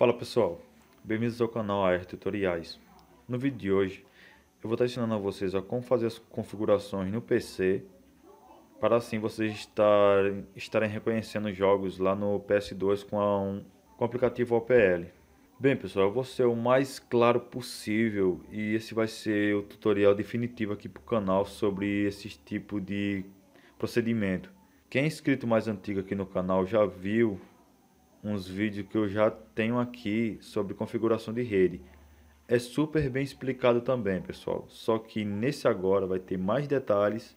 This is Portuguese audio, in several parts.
Fala pessoal, bem-vindos ao canal AR Tutoriais. No vídeo de hoje eu vou estar ensinando a vocês a como fazer as configurações no PC para assim vocês estarem, estarem reconhecendo jogos lá no PS2 com, a, um, com o aplicativo OPL. Bem pessoal, eu vou ser o mais claro possível e esse vai ser o tutorial definitivo aqui para o canal sobre esse tipo de procedimento. Quem é inscrito mais antigo aqui no canal já viu uns vídeos que eu já tenho aqui sobre configuração de rede. É super bem explicado também, pessoal. Só que nesse agora vai ter mais detalhes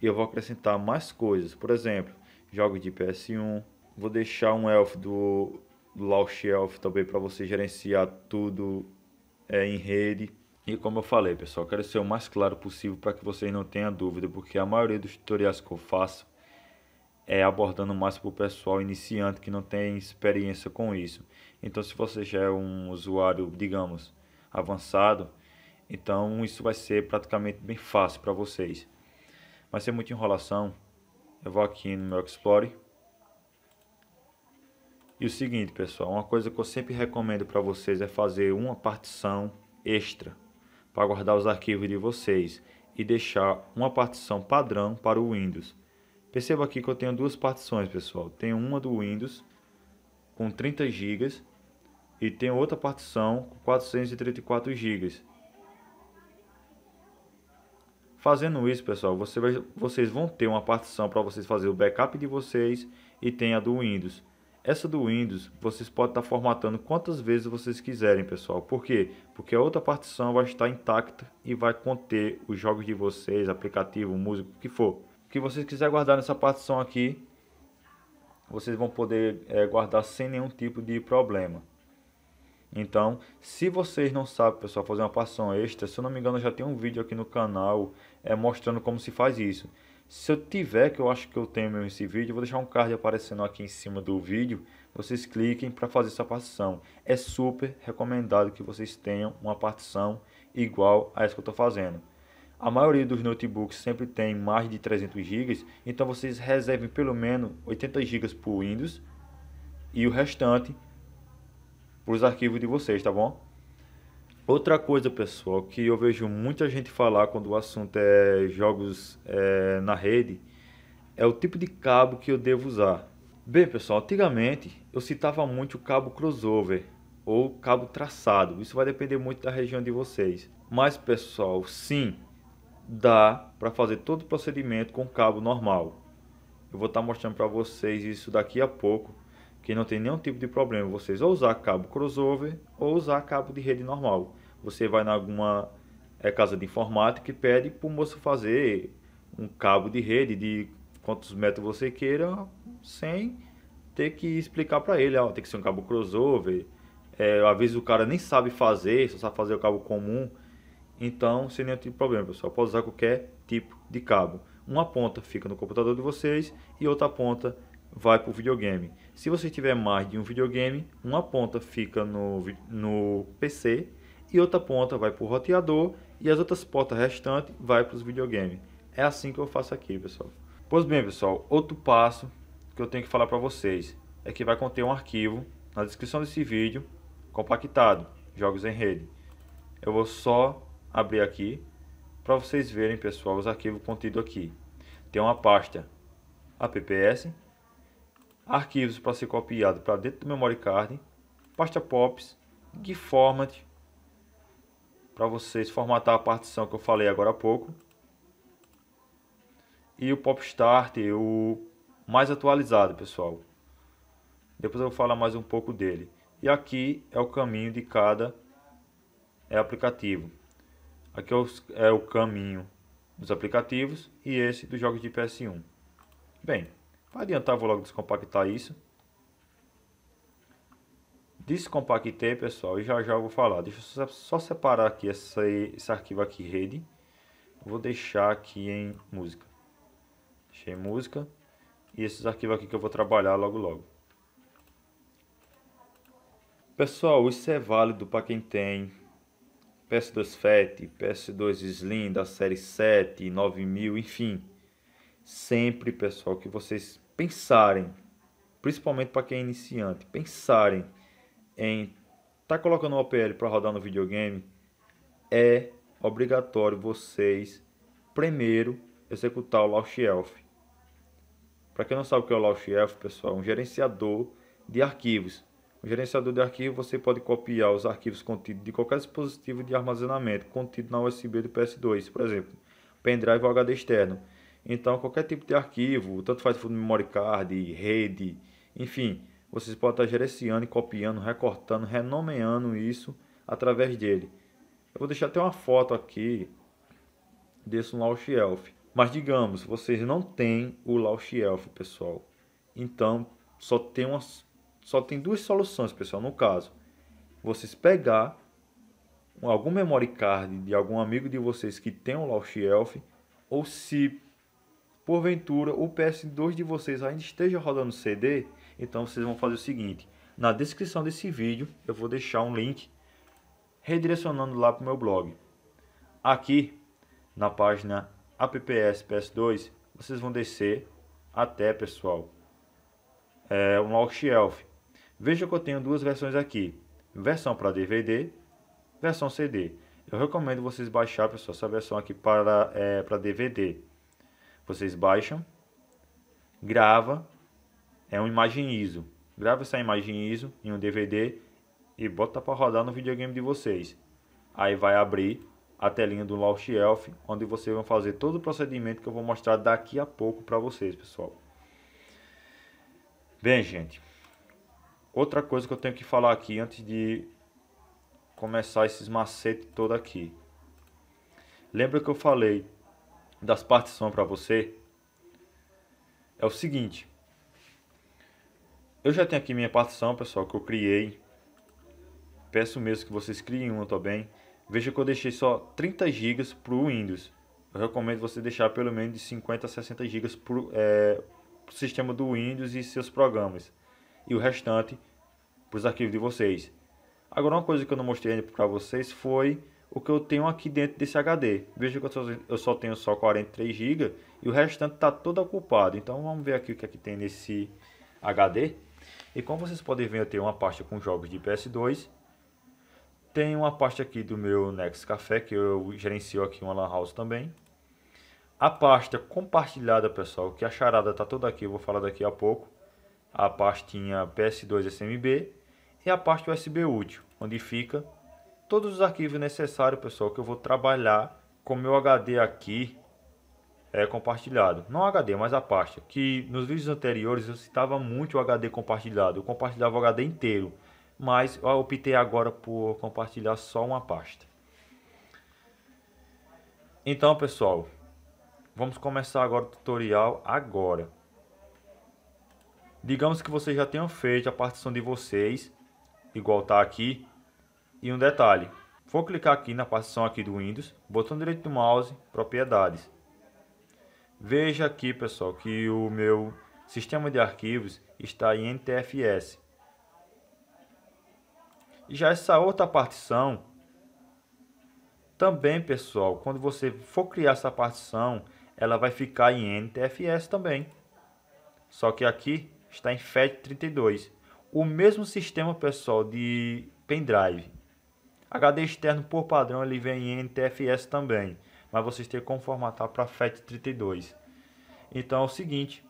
e eu vou acrescentar mais coisas. Por exemplo, jogos de PS1. Vou deixar um elf do, Launch Elf também para você gerenciar tudo é, em rede. E como eu falei, pessoal, quero ser o mais claro possível para que vocês não tenham dúvida, porque a maioria dos tutoriais que eu faço é, abordando mais para o pessoal iniciante que não tem experiência com isso. Então, se você já é um usuário, digamos, avançado, então isso vai ser praticamente bem fácil para vocês. Mas sem muita enrolação, eu vou aqui no meu Explore. E o seguinte, pessoal, uma coisa que eu sempre recomendo para vocês é fazer uma partição extra para guardar os arquivos de vocês e deixar uma partição padrão para o Windows. Perceba aqui que eu tenho duas partições, pessoal. Tenho uma do Windows com 30 GB e tenho outra partição com 434 GB. Fazendo isso, pessoal, você vai, vocês vão ter uma partição para vocês fazer o backup de vocês e tem a do Windows. Essa do Windows, vocês podem estar tá formatando quantas vezes vocês quiserem, pessoal. Por quê? Porque a outra partição vai estar intacta e vai conter os jogos de vocês, aplicativo, música, o que for que vocês quiserem guardar nessa partição aqui, vocês vão poder é, guardar sem nenhum tipo de problema. Então, se vocês não sabem, pessoal, fazer uma partição extra, se eu não me engano, eu já tem um vídeo aqui no canal é, mostrando como se faz isso. Se eu tiver, que eu acho que eu tenho mesmo esse vídeo, vou deixar um card aparecendo aqui em cima do vídeo. Vocês cliquem para fazer essa partição. É super recomendado que vocês tenham uma partição igual a essa que eu estou fazendo. A maioria dos notebooks sempre tem mais de 300 GB, então vocês reservem pelo menos 80 GB por Windows e o restante para os arquivos de vocês, tá bom? Outra coisa, pessoal, que eu vejo muita gente falar quando o assunto é jogos é, na rede, é o tipo de cabo que eu devo usar. Bem, pessoal, antigamente eu citava muito o cabo crossover ou cabo traçado. Isso vai depender muito da região de vocês. Mas, pessoal, sim, dá para fazer todo o procedimento com cabo normal. Eu vou estar tá mostrando para vocês isso daqui a pouco, que não tem nenhum tipo de problema. Vocês ou usar cabo crossover ou usar cabo de rede normal. Você vai em alguma é, casa de informática e pede para o moço fazer um cabo de rede de quantos metros você queira, sem ter que explicar para ele, ó, tem que ser um cabo crossover. É, às vezes o cara nem sabe fazer, só sabe fazer o cabo comum. Então, sem nenhum tipo de problema, pessoal. Pode usar qualquer tipo de cabo. Uma ponta fica no computador de vocês e outra ponta vai para o videogame. Se você tiver mais de um videogame, uma ponta fica no, no PC e outra ponta vai para o roteador e as outras portas restantes vai para os videogames. É assim que eu faço aqui, pessoal. Pois bem, pessoal, outro passo que eu tenho que falar para vocês é que vai conter um arquivo na descrição desse vídeo compactado, jogos em rede. Eu vou só abrir aqui para vocês verem, pessoal, os arquivos contidos aqui. Tem uma pasta apps, arquivos para ser copiado para dentro do memory card, pasta pops, gif format para vocês formatar a partição que eu falei agora há pouco. E o pop start, o mais atualizado, pessoal. Depois eu vou falar mais um pouco dele. E aqui é o caminho de cada é, aplicativo. Aqui é, é o, caminho dos aplicativos e esse dos jogos de PS1. Bem, para adiantar vou logo descompactar isso. Descompactei, pessoal, e já já eu vou falar. Deixa eu só separar aqui essa, esse arquivo aqui, rede. Vou deixar aqui em música. Deixei música. E esses arquivos aqui que eu vou trabalhar logo logo. Pessoal, isso é válido para quem tem PS2 FAT, PS2 Slim da série 7, 9000, enfim. Sempre, pessoal, que vocês pensarem, principalmente para quem é iniciante, pensarem em tá colocando o OPL para rodar no videogame, é obrigatório vocês primeiro executar o Launch Elf. Para quem não sabe o que é o Launch Elf, pessoal, é um gerenciador de arquivos gerenciador de arquivo, você pode copiar os arquivos contidos de qualquer dispositivo de armazenamento contido na USB do PS2, por exemplo, pendrive ou HD externo. Então, qualquer tipo de arquivo, tanto faz fundo memory card, rede, enfim, vocês podem estar gerenciando, copiando, recortando, renomeando isso através dele. Eu vou deixar até uma foto aqui desse Launch Elf, Mas digamos, vocês não têm o Launch Elf, pessoal. Então, só tem uma só tem duas soluções, pessoal, no caso. Vocês pegar algum memory card de algum amigo de vocês que tem um Launch Elf, ou se porventura o PS2 de vocês ainda esteja rodando CD, então vocês vão fazer o seguinte, na descrição desse vídeo eu vou deixar um link redirecionando lá para o meu blog. Aqui na página apps PS2 vocês vão descer até pessoal é, um Launch Elf. Veja que eu tenho duas versões aqui, versão para DVD, versão CD. Eu recomendo vocês baixar, pessoal, essa versão aqui para, é, para DVD. Vocês baixam, grava, é uma imagem ISO. Grava essa imagem ISO em um DVD e bota para rodar no videogame de vocês. Aí vai abrir a telinha do Lost Elf, onde vocês vão fazer todo o procedimento que eu vou mostrar daqui a pouco para vocês, pessoal. Bem, gente, Outra coisa que eu tenho que falar aqui antes de começar esses macetes todo aqui. Lembra que eu falei das partições para você? É o seguinte. Eu já tenho aqui minha partição, pessoal, que eu criei. Peço mesmo que vocês criem uma também. Veja que eu deixei só 30 GB para o Windows. Eu recomendo você deixar pelo menos de 50 a 60 GB para o é, sistema do Windows e seus programas e o restante para os arquivos de vocês. Agora, uma coisa que eu não mostrei ainda para vocês foi o que eu tenho aqui dentro desse HD. Veja que eu só, eu só tenho só 43 GB e o restante está todo ocupado. Então, vamos ver aqui o que, é que tem nesse HD. E como vocês podem ver, eu tenho uma pasta com jogos de PS2. Tem uma pasta aqui do meu Next Café, que eu gerencio aqui uma Lan House também. A pasta compartilhada, pessoal, que a charada está toda aqui, eu vou falar daqui a pouco a pastinha PS2 SMB e a parte USB útil, onde fica todos os arquivos necessários, pessoal, que eu vou trabalhar com meu HD aqui é compartilhado. Não HD, mas a pasta, que nos vídeos anteriores eu citava muito o HD compartilhado, eu compartilhava o HD inteiro, mas eu optei agora por compartilhar só uma pasta. Então, pessoal, vamos começar agora o tutorial agora. Digamos que vocês já tenham feito a partição de vocês, igual está aqui. E um detalhe, vou clicar aqui na partição aqui do Windows, botão direito do mouse, propriedades. Veja aqui pessoal que o meu sistema de arquivos está em NTFS. E já essa outra partição, também pessoal, quando você for criar essa partição, ela vai ficar em NTFS também. Só que aqui está em FAT32. O mesmo sistema, pessoal, de pendrive. HD externo, por padrão, ele vem em NTFS também. Mas vocês têm como formatar para FAT32. Então é o seguinte.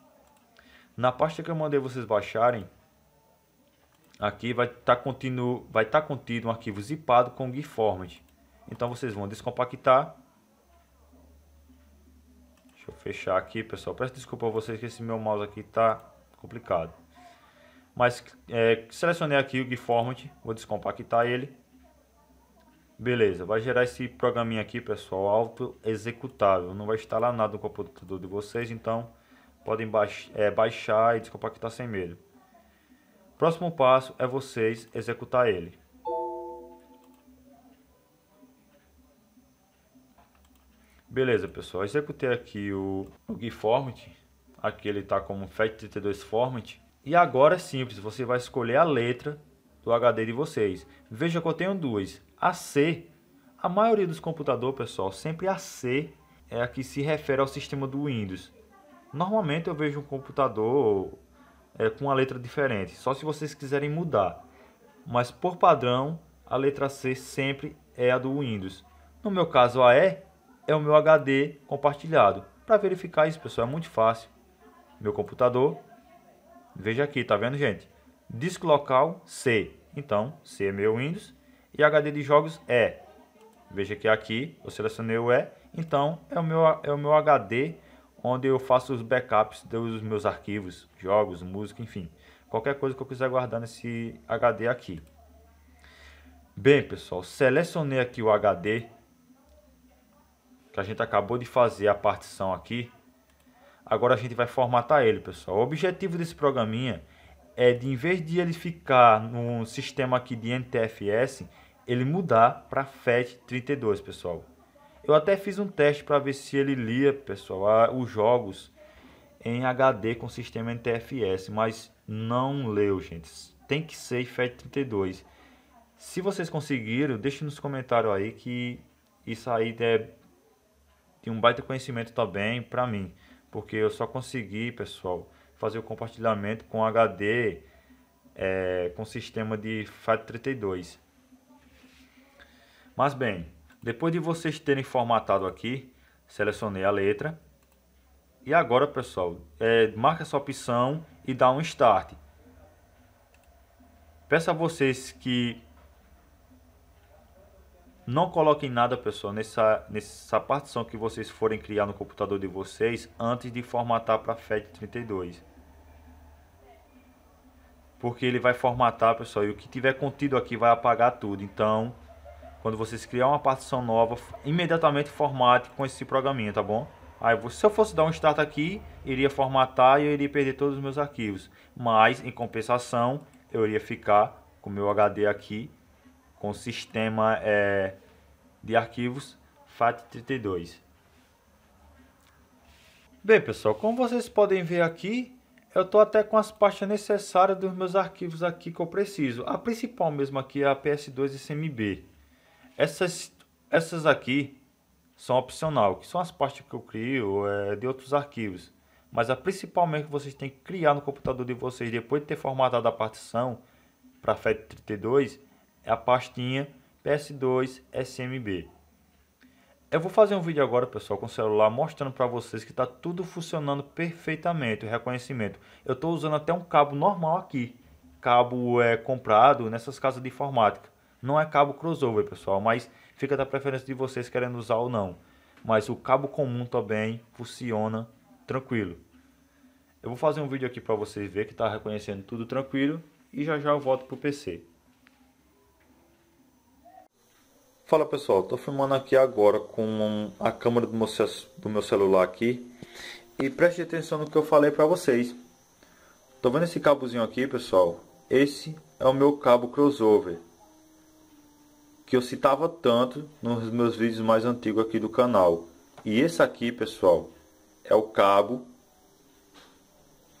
Na pasta que eu mandei vocês baixarem, aqui vai estar tá contido, tá contido um arquivo zipado com GIF format. Então vocês vão descompactar. Deixa eu fechar aqui, pessoal. Peço desculpa a vocês que esse meu mouse aqui está complicado. Mas é, selecionei aqui o GIF format, vou descompactar ele. Beleza, vai gerar esse programinha aqui, pessoal, auto-executável. Não vai instalar nada no computador de vocês, então podem baix é, baixar e descompactar sem medo. Próximo passo é vocês executar ele. Beleza, pessoal. Executei aqui o, o Aqui ele está como FAT32 Format. E agora é simples, você vai escolher a letra do HD de vocês. Veja que eu tenho duas. A C, a maioria dos computadores, pessoal, sempre a C é a que se refere ao sistema do Windows. Normalmente eu vejo um computador é, com uma letra diferente, só se vocês quiserem mudar. Mas por padrão, a letra C sempre é a do Windows. No meu caso, a E é o meu HD compartilhado. Para verificar isso, pessoal, é muito fácil meu computador. Veja aqui, tá vendo, gente? Disco local C. Então, C é meu Windows. E HD de jogos E. Veja que é aqui eu selecionei o E. Então, é o meu, é o meu HD onde eu faço os backups dos meus arquivos, jogos, música, enfim. Qualquer coisa que eu quiser guardar nesse HD aqui. Bem, pessoal, selecionei aqui o HD que a gente acabou de fazer a partição aqui. Agora a gente vai formatar ele, pessoal. O objetivo desse programinha é de, em vez de ele ficar no sistema aqui de NTFS, ele mudar para FAT32, pessoal. Eu até fiz um teste para ver se ele lia, pessoal, os jogos em HD com sistema NTFS, mas não leu, gente. Tem que ser FAT32. Se vocês conseguiram, deixe nos comentários aí que isso aí é de um baita conhecimento também para mim porque eu só consegui, pessoal, fazer o compartilhamento com HD é, com sistema de FAT32. Mas bem, depois de vocês terem formatado aqui, selecionei a letra. E agora, pessoal, é, marca essa opção e dá um Start. Peço a vocês que não coloquem nada, pessoal, nessa, nessa partição que vocês forem criar no computador de vocês antes de formatar para FAT32. Porque ele vai formatar, pessoal, e o que tiver contido aqui vai apagar tudo. Então, quando vocês criar uma partição nova, imediatamente formate com esse programinha, tá bom? Aí, se eu fosse dar um start aqui, iria formatar e eu iria perder todos os meus arquivos. Mas, em compensação, eu iria ficar com o meu HD aqui com o sistema é, de arquivos FAT32. Bem pessoal, como vocês podem ver aqui, eu estou até com as pastas necessárias dos meus arquivos aqui que eu preciso. A principal mesmo aqui é a PS2 SMB. Essas, essas aqui são opcional, que são as pastas que eu crio é, de outros arquivos. Mas a principal mesmo que vocês têm que criar no computador de vocês depois de ter formatado a partição para FAT32 é a pastinha PS2 SMB. Eu vou fazer um vídeo agora, pessoal, com o celular mostrando para vocês que está tudo funcionando perfeitamente, o reconhecimento. Eu estou usando até um cabo normal aqui, cabo é comprado nessas casas de informática. Não é cabo crossover, pessoal, mas fica da preferência de vocês querendo usar ou não. Mas o cabo comum também funciona tranquilo. Eu vou fazer um vídeo aqui para vocês ver que está reconhecendo tudo tranquilo e já já eu volto pro PC. Fala pessoal, estou filmando aqui agora com a câmera do meu, celular aqui E preste atenção no que eu falei para vocês Tô vendo esse cabozinho aqui pessoal Esse é o meu cabo crossover Que eu citava tanto nos meus vídeos mais antigos aqui do canal E esse aqui pessoal é o cabo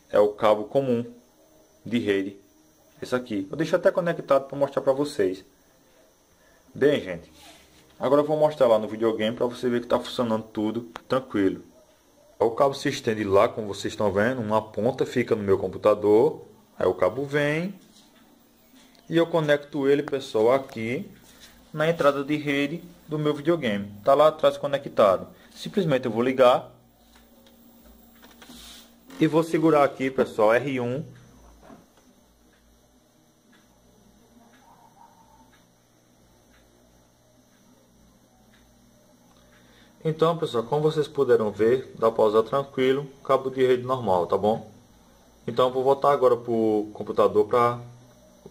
É o cabo comum de rede Esse aqui, eu deixo até conectado para mostrar para vocês Bem, gente, agora eu vou mostrar lá no videogame para você ver que está funcionando tudo tranquilo. O cabo se estende lá, como vocês estão vendo, uma ponta fica no meu computador, aí o cabo vem e eu conecto ele, pessoal, aqui na entrada de rede do meu videogame. Está lá atrás conectado. Simplesmente eu vou ligar e vou segurar aqui, pessoal, R1 Então, pessoal, como vocês puderam ver, dá para usar tranquilo, cabo de rede normal, tá bom? Então, vou voltar agora para o computador para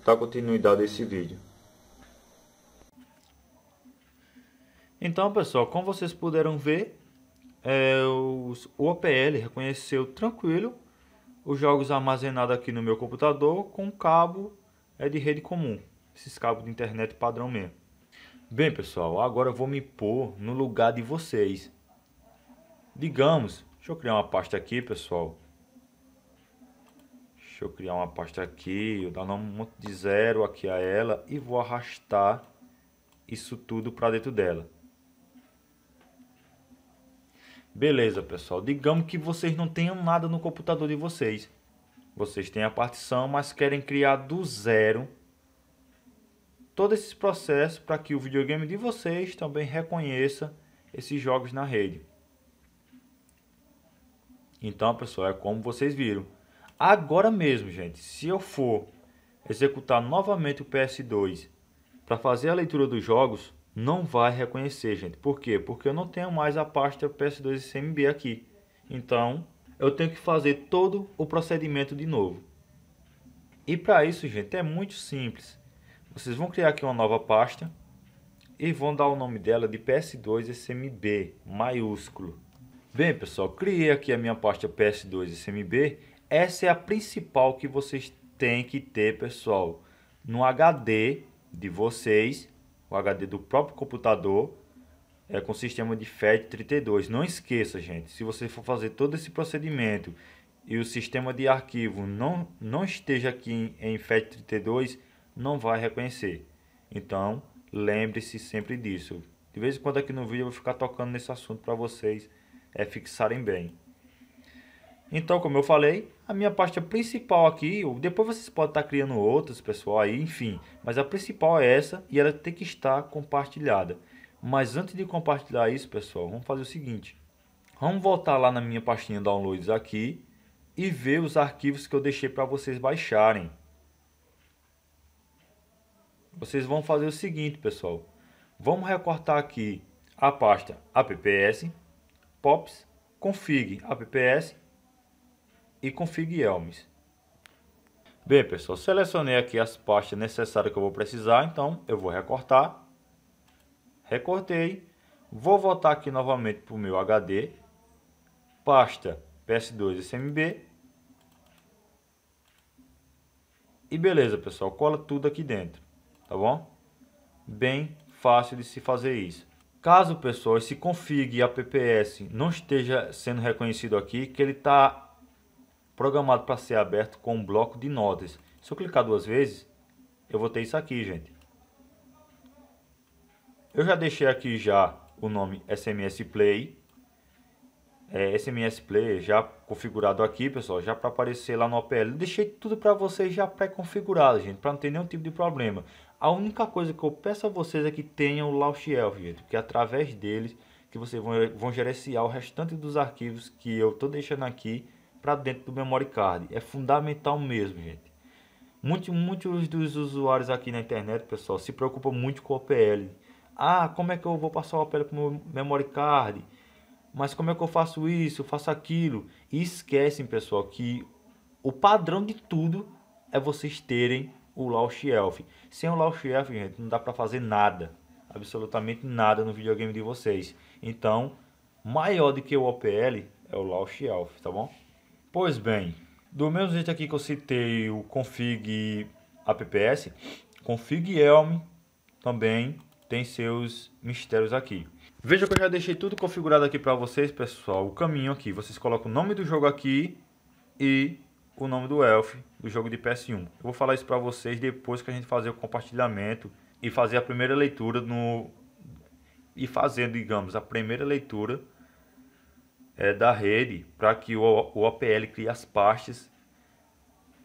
dar continuidade a esse vídeo. Então, pessoal, como vocês puderam ver, é, os, o OPL reconheceu tranquilo os jogos armazenados aqui no meu computador com cabo é de rede comum, esses cabos de internet padrão mesmo. Bem, pessoal, agora eu vou me pôr no lugar de vocês. Digamos, deixa eu criar uma pasta aqui, pessoal. Deixa eu criar uma pasta aqui, eu dar um monte de zero aqui a ela e vou arrastar isso tudo para dentro dela. Beleza, pessoal. Digamos que vocês não tenham nada no computador de vocês. Vocês têm a partição, mas querem criar do zero todo esse processo para que o videogame de vocês também reconheça esses jogos na rede. Então, pessoal, é como vocês viram. Agora mesmo, gente, se eu for executar novamente o PS2 para fazer a leitura dos jogos, não vai reconhecer, gente. Por quê? Porque eu não tenho mais a pasta PS2 CMB aqui. Então, eu tenho que fazer todo o procedimento de novo. E para isso, gente, é muito simples vocês vão criar aqui uma nova pasta e vão dar o nome dela de PS2 SMB maiúsculo. Bem pessoal, criei aqui a minha pasta PS2 SMB. Essa é a principal que vocês têm que ter pessoal. No HD de vocês, o HD do próprio computador, é, com sistema de FAT32. Não esqueça gente, se você for fazer todo esse procedimento e o sistema de arquivo não, não esteja aqui em, em FAT32, não vai reconhecer. Então, lembre-se sempre disso. De vez em quando aqui no vídeo eu vou ficar tocando nesse assunto para vocês é, fixarem bem. Então, como eu falei, a minha pasta principal aqui, depois vocês podem estar tá criando outras, pessoal, aí, enfim. Mas a principal é essa e ela tem que estar compartilhada. Mas antes de compartilhar isso, pessoal, vamos fazer o seguinte. Vamos voltar lá na minha pastinha Downloads aqui e ver os arquivos que eu deixei para vocês baixarem vocês vão fazer o seguinte, pessoal. Vamos recortar aqui a pasta apps, pops, config apps e config elms. Bem, pessoal, selecionei aqui as pastas necessárias que eu vou precisar, então eu vou recortar. Recortei. Vou voltar aqui novamente para o meu HD. Pasta PS2 SMB. E beleza, pessoal, cola tudo aqui dentro tá bom? Bem fácil de se fazer isso. Caso, pessoal, esse config apps não esteja sendo reconhecido aqui, que ele está programado para ser aberto com um bloco de notas. Se eu clicar duas vezes, eu vou ter isso aqui, gente. Eu já deixei aqui já o nome SMS Play. É, SMS Play já configurado aqui, pessoal, já para aparecer lá no OPL. Deixei tudo para vocês já pré-configurado, gente, para não ter nenhum tipo de problema. A única coisa que eu peço a vocês é que tenham o LaunchElv, gente, que é através deles que vocês vão, vão gerenciar o restante dos arquivos que eu estou deixando aqui para dentro do memory card. É fundamental mesmo, gente. Muitos, muitos dos usuários aqui na internet, pessoal, se preocupam muito com o OPL. Ah, como é que eu vou passar o OPL para o memory card? Mas como é que eu faço isso? Eu faço aquilo? E esquecem, pessoal, que o padrão de tudo é vocês terem o Launch Elf. Sem o Launch Elf, gente, não dá para fazer nada, absolutamente nada no videogame de vocês. Então, maior do que o OPL é o Launch Elf, tá bom? Pois bem, do mesmo jeito aqui que eu citei o config apps, config elm também tem seus mistérios aqui. Veja que eu já deixei tudo configurado aqui para vocês, pessoal. O caminho aqui, vocês colocam o nome do jogo aqui e o nome do elf do jogo de PS1. Eu vou falar isso para vocês depois que a gente fazer o compartilhamento e fazer a primeira leitura no e fazer, digamos, a primeira leitura é, da rede para que o, o OPL crie as pastas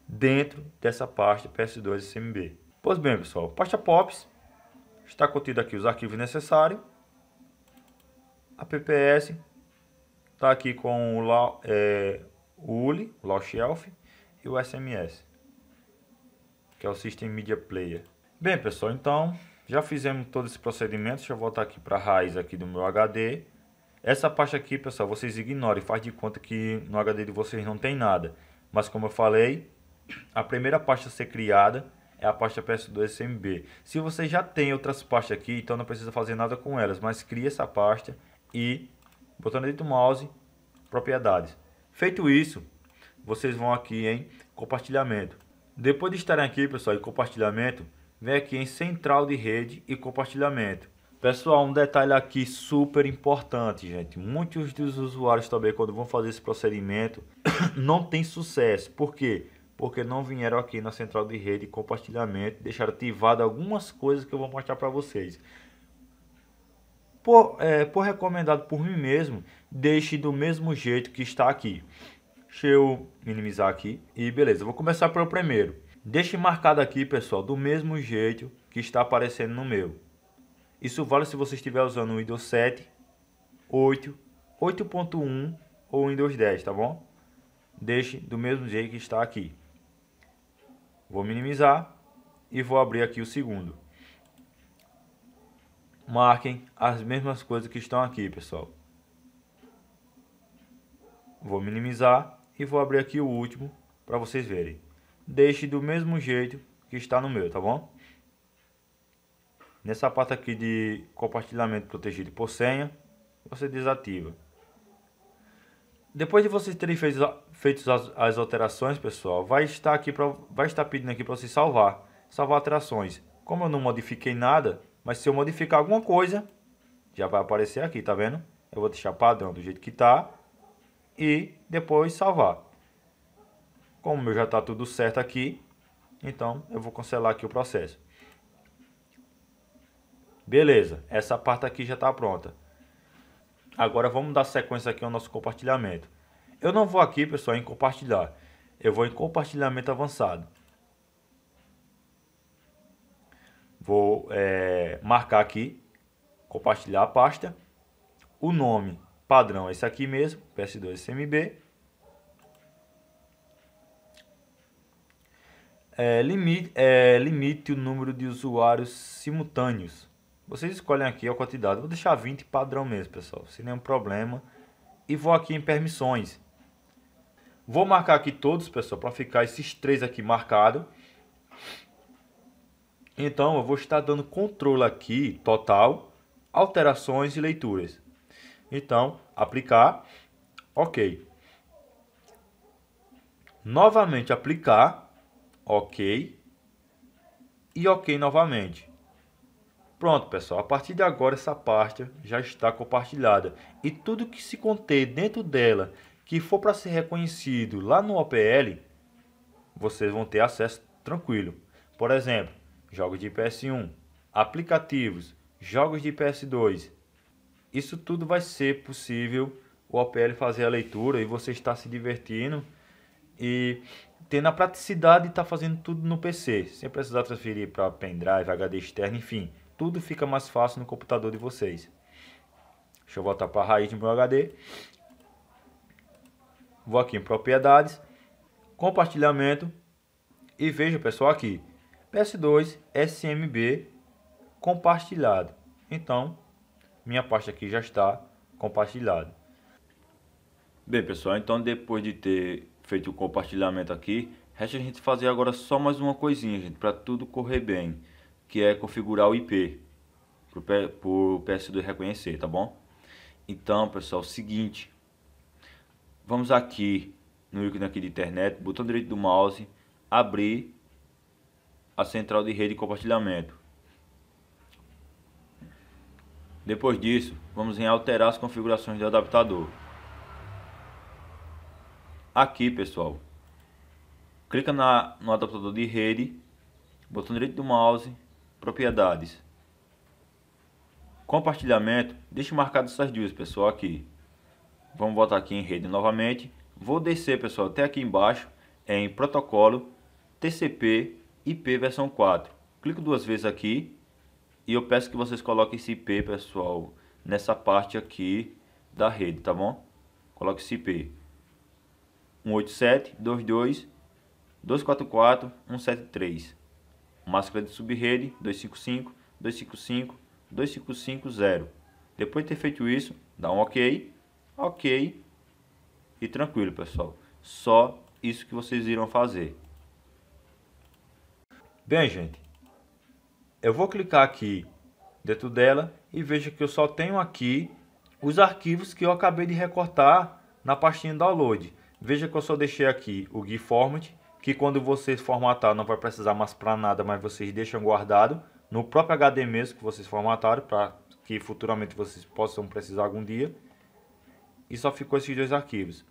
dentro dessa pasta PS2 SMB. Pois bem, pessoal, pasta POPs está contido aqui os arquivos necessários. A PPS está aqui com o, é, o ULI, o Law Shelf, e o SMS, que é o System Media Player. Bem pessoal, então já fizemos todo esse procedimento, deixa eu voltar aqui para a raiz aqui do meu HD. Essa parte aqui pessoal, vocês ignorem, faz de conta que no HD de vocês não tem nada. Mas como eu falei, a primeira pasta a ser criada é a pasta PS2 SMB. Se você já tem outras pastas aqui, então não precisa fazer nada com elas, mas cria essa pasta e botando dentro do mouse, propriedades. Feito isso, vocês vão aqui em compartilhamento. Depois de estarem aqui, pessoal, em compartilhamento, vem aqui em central de rede e compartilhamento. Pessoal, um detalhe aqui super importante, gente. Muitos dos usuários também, quando vão fazer esse procedimento, não tem sucesso. Por quê? Porque não vieram aqui na central de rede e compartilhamento, deixaram ativado algumas coisas que eu vou mostrar para vocês. Por, é, por recomendado por mim mesmo, deixe do mesmo jeito que está aqui. Deixa eu minimizar aqui. E beleza, vou começar pelo primeiro. Deixe marcado aqui, pessoal, do mesmo jeito que está aparecendo no meu. Isso vale se você estiver usando o Windows 7, 8, 8.1 ou Windows 10, tá bom? Deixe do mesmo jeito que está aqui. Vou minimizar e vou abrir aqui o segundo. Marquem as mesmas coisas que estão aqui, pessoal. Vou minimizar e vou abrir aqui o último para vocês verem. Deixe do mesmo jeito que está no meu, tá bom? Nessa parte aqui de compartilhamento protegido por senha, você desativa. Depois de vocês terem feito, feito as, as, alterações, pessoal, vai estar aqui pra, vai estar pedindo aqui para você salvar, salvar alterações. Como eu não modifiquei nada, mas se eu modificar alguma coisa, já vai aparecer aqui, tá vendo? Eu vou deixar padrão do jeito que tá e depois salvar. Como já está tudo certo aqui, então eu vou cancelar aqui o processo. Beleza, essa parte aqui já está pronta. Agora vamos dar sequência aqui ao nosso compartilhamento. Eu não vou aqui, pessoal, em compartilhar. Eu vou em compartilhamento avançado. Vou é, marcar aqui, compartilhar a pasta, o nome Padrão é esse aqui mesmo, PS2 CMB. É, limite, é, limite o número de usuários simultâneos. Vocês escolhem aqui a quantidade. Vou deixar 20 padrão mesmo, pessoal. Sem nenhum problema. E vou aqui em permissões. Vou marcar aqui todos, pessoal, para ficar esses três aqui marcados. Então, eu vou estar dando controle aqui, total, alterações e leituras. Então, aplicar, ok. Novamente aplicar, ok. E ok novamente. Pronto, pessoal. A partir de agora, essa pasta já está compartilhada. E tudo que se conter dentro dela, que for para ser reconhecido lá no OPL, vocês vão ter acesso tranquilo. Por exemplo, jogos de PS1, aplicativos, jogos de PS2, isso tudo vai ser possível o OPL fazer a leitura e você está se divertindo e tendo a praticidade de estar tá fazendo tudo no PC, sem precisar transferir para pendrive, HD externo, enfim. Tudo fica mais fácil no computador de vocês. Deixa eu voltar para a raiz do meu HD. Vou aqui em propriedades, compartilhamento e veja pessoal aqui. PS2 SMB compartilhado. Então, minha pasta aqui já está compartilhada. Bem pessoal, então depois de ter feito o compartilhamento aqui, resta a gente fazer agora só mais uma coisinha, gente, para tudo correr bem, que é configurar o IP para o PS2 reconhecer, tá bom? Então, pessoal, seguinte, vamos aqui no ícone aqui de internet, botão direito do mouse, abrir a central de rede de compartilhamento. Depois disso, vamos em alterar as configurações do adaptador. Aqui, pessoal, clica na, no adaptador de rede, botão direito do mouse, propriedades. Compartilhamento, deixe marcado essas duas, pessoal, aqui. Vamos botar aqui em rede novamente. Vou descer, pessoal, até aqui embaixo, em protocolo TCP IP versão 4. Clico duas vezes aqui e eu peço que vocês coloquem esse IP, pessoal, nessa parte aqui da rede, tá bom? Coloque esse IP. 187 22 244 173. Máscara de subrede 255 255 2550. Depois de ter feito isso, dá um OK, OK e tranquilo, pessoal. Só isso que vocês irão fazer. Bem, gente, eu vou clicar aqui dentro dela e veja que eu só tenho aqui os arquivos que eu acabei de recortar na pastinha download. Veja que eu só deixei aqui o GIF Format, que quando vocês formatar não vai precisar mais para nada, mas vocês deixam guardado no próprio HD mesmo que vocês formataram, para que futuramente vocês possam precisar algum dia. E só ficou esses dois arquivos.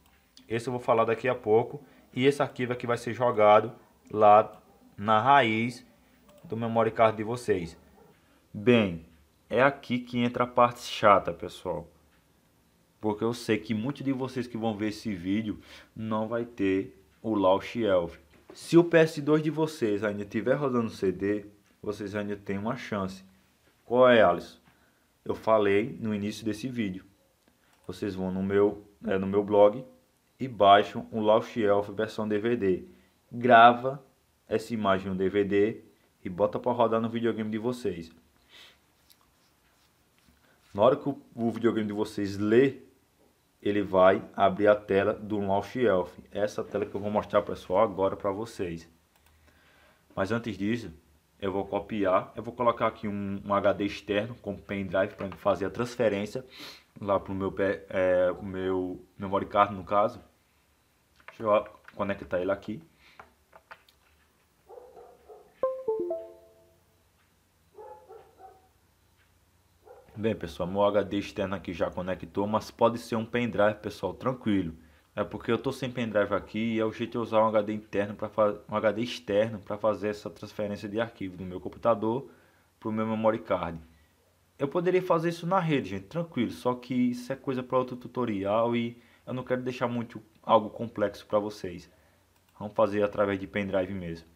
Esse eu vou falar daqui a pouco. E esse arquivo aqui vai ser jogado lá na raiz do memory card de vocês. Bem, é aqui que entra a parte chata, pessoal. Porque eu sei que muitos de vocês que vão ver esse vídeo não vai ter o Launch Elf. Se o PS2 de vocês ainda estiver rodando CD, vocês ainda têm uma chance. Qual é, Alice? Eu falei no início desse vídeo. Vocês vão no meu, é, no meu blog e baixam o Launch Elf versão DVD. Grava essa imagem no DVD e bota para rodar no videogame de vocês. Na hora que o videogame de vocês lê, ele vai abrir a tela do Launch Elf. Essa tela que eu vou mostrar pessoal agora para vocês. Mas antes disso, eu vou copiar, eu vou colocar aqui um, um HD externo como pendrive para fazer a transferência lá para é, o meu, é, meu memory card no caso. Deixa eu conectar ele aqui. Bem, pessoal, meu HD externo aqui já conectou, mas pode ser um pendrive, pessoal, tranquilo. É porque eu tô sem pendrive aqui e é o jeito de usar um HD interno para um HD externo para fazer essa transferência de arquivo do meu computador para o meu memory card. Eu poderia fazer isso na rede, gente, tranquilo, só que isso é coisa para outro tutorial e eu não quero deixar muito algo complexo para vocês. Vamos fazer através de pendrive mesmo.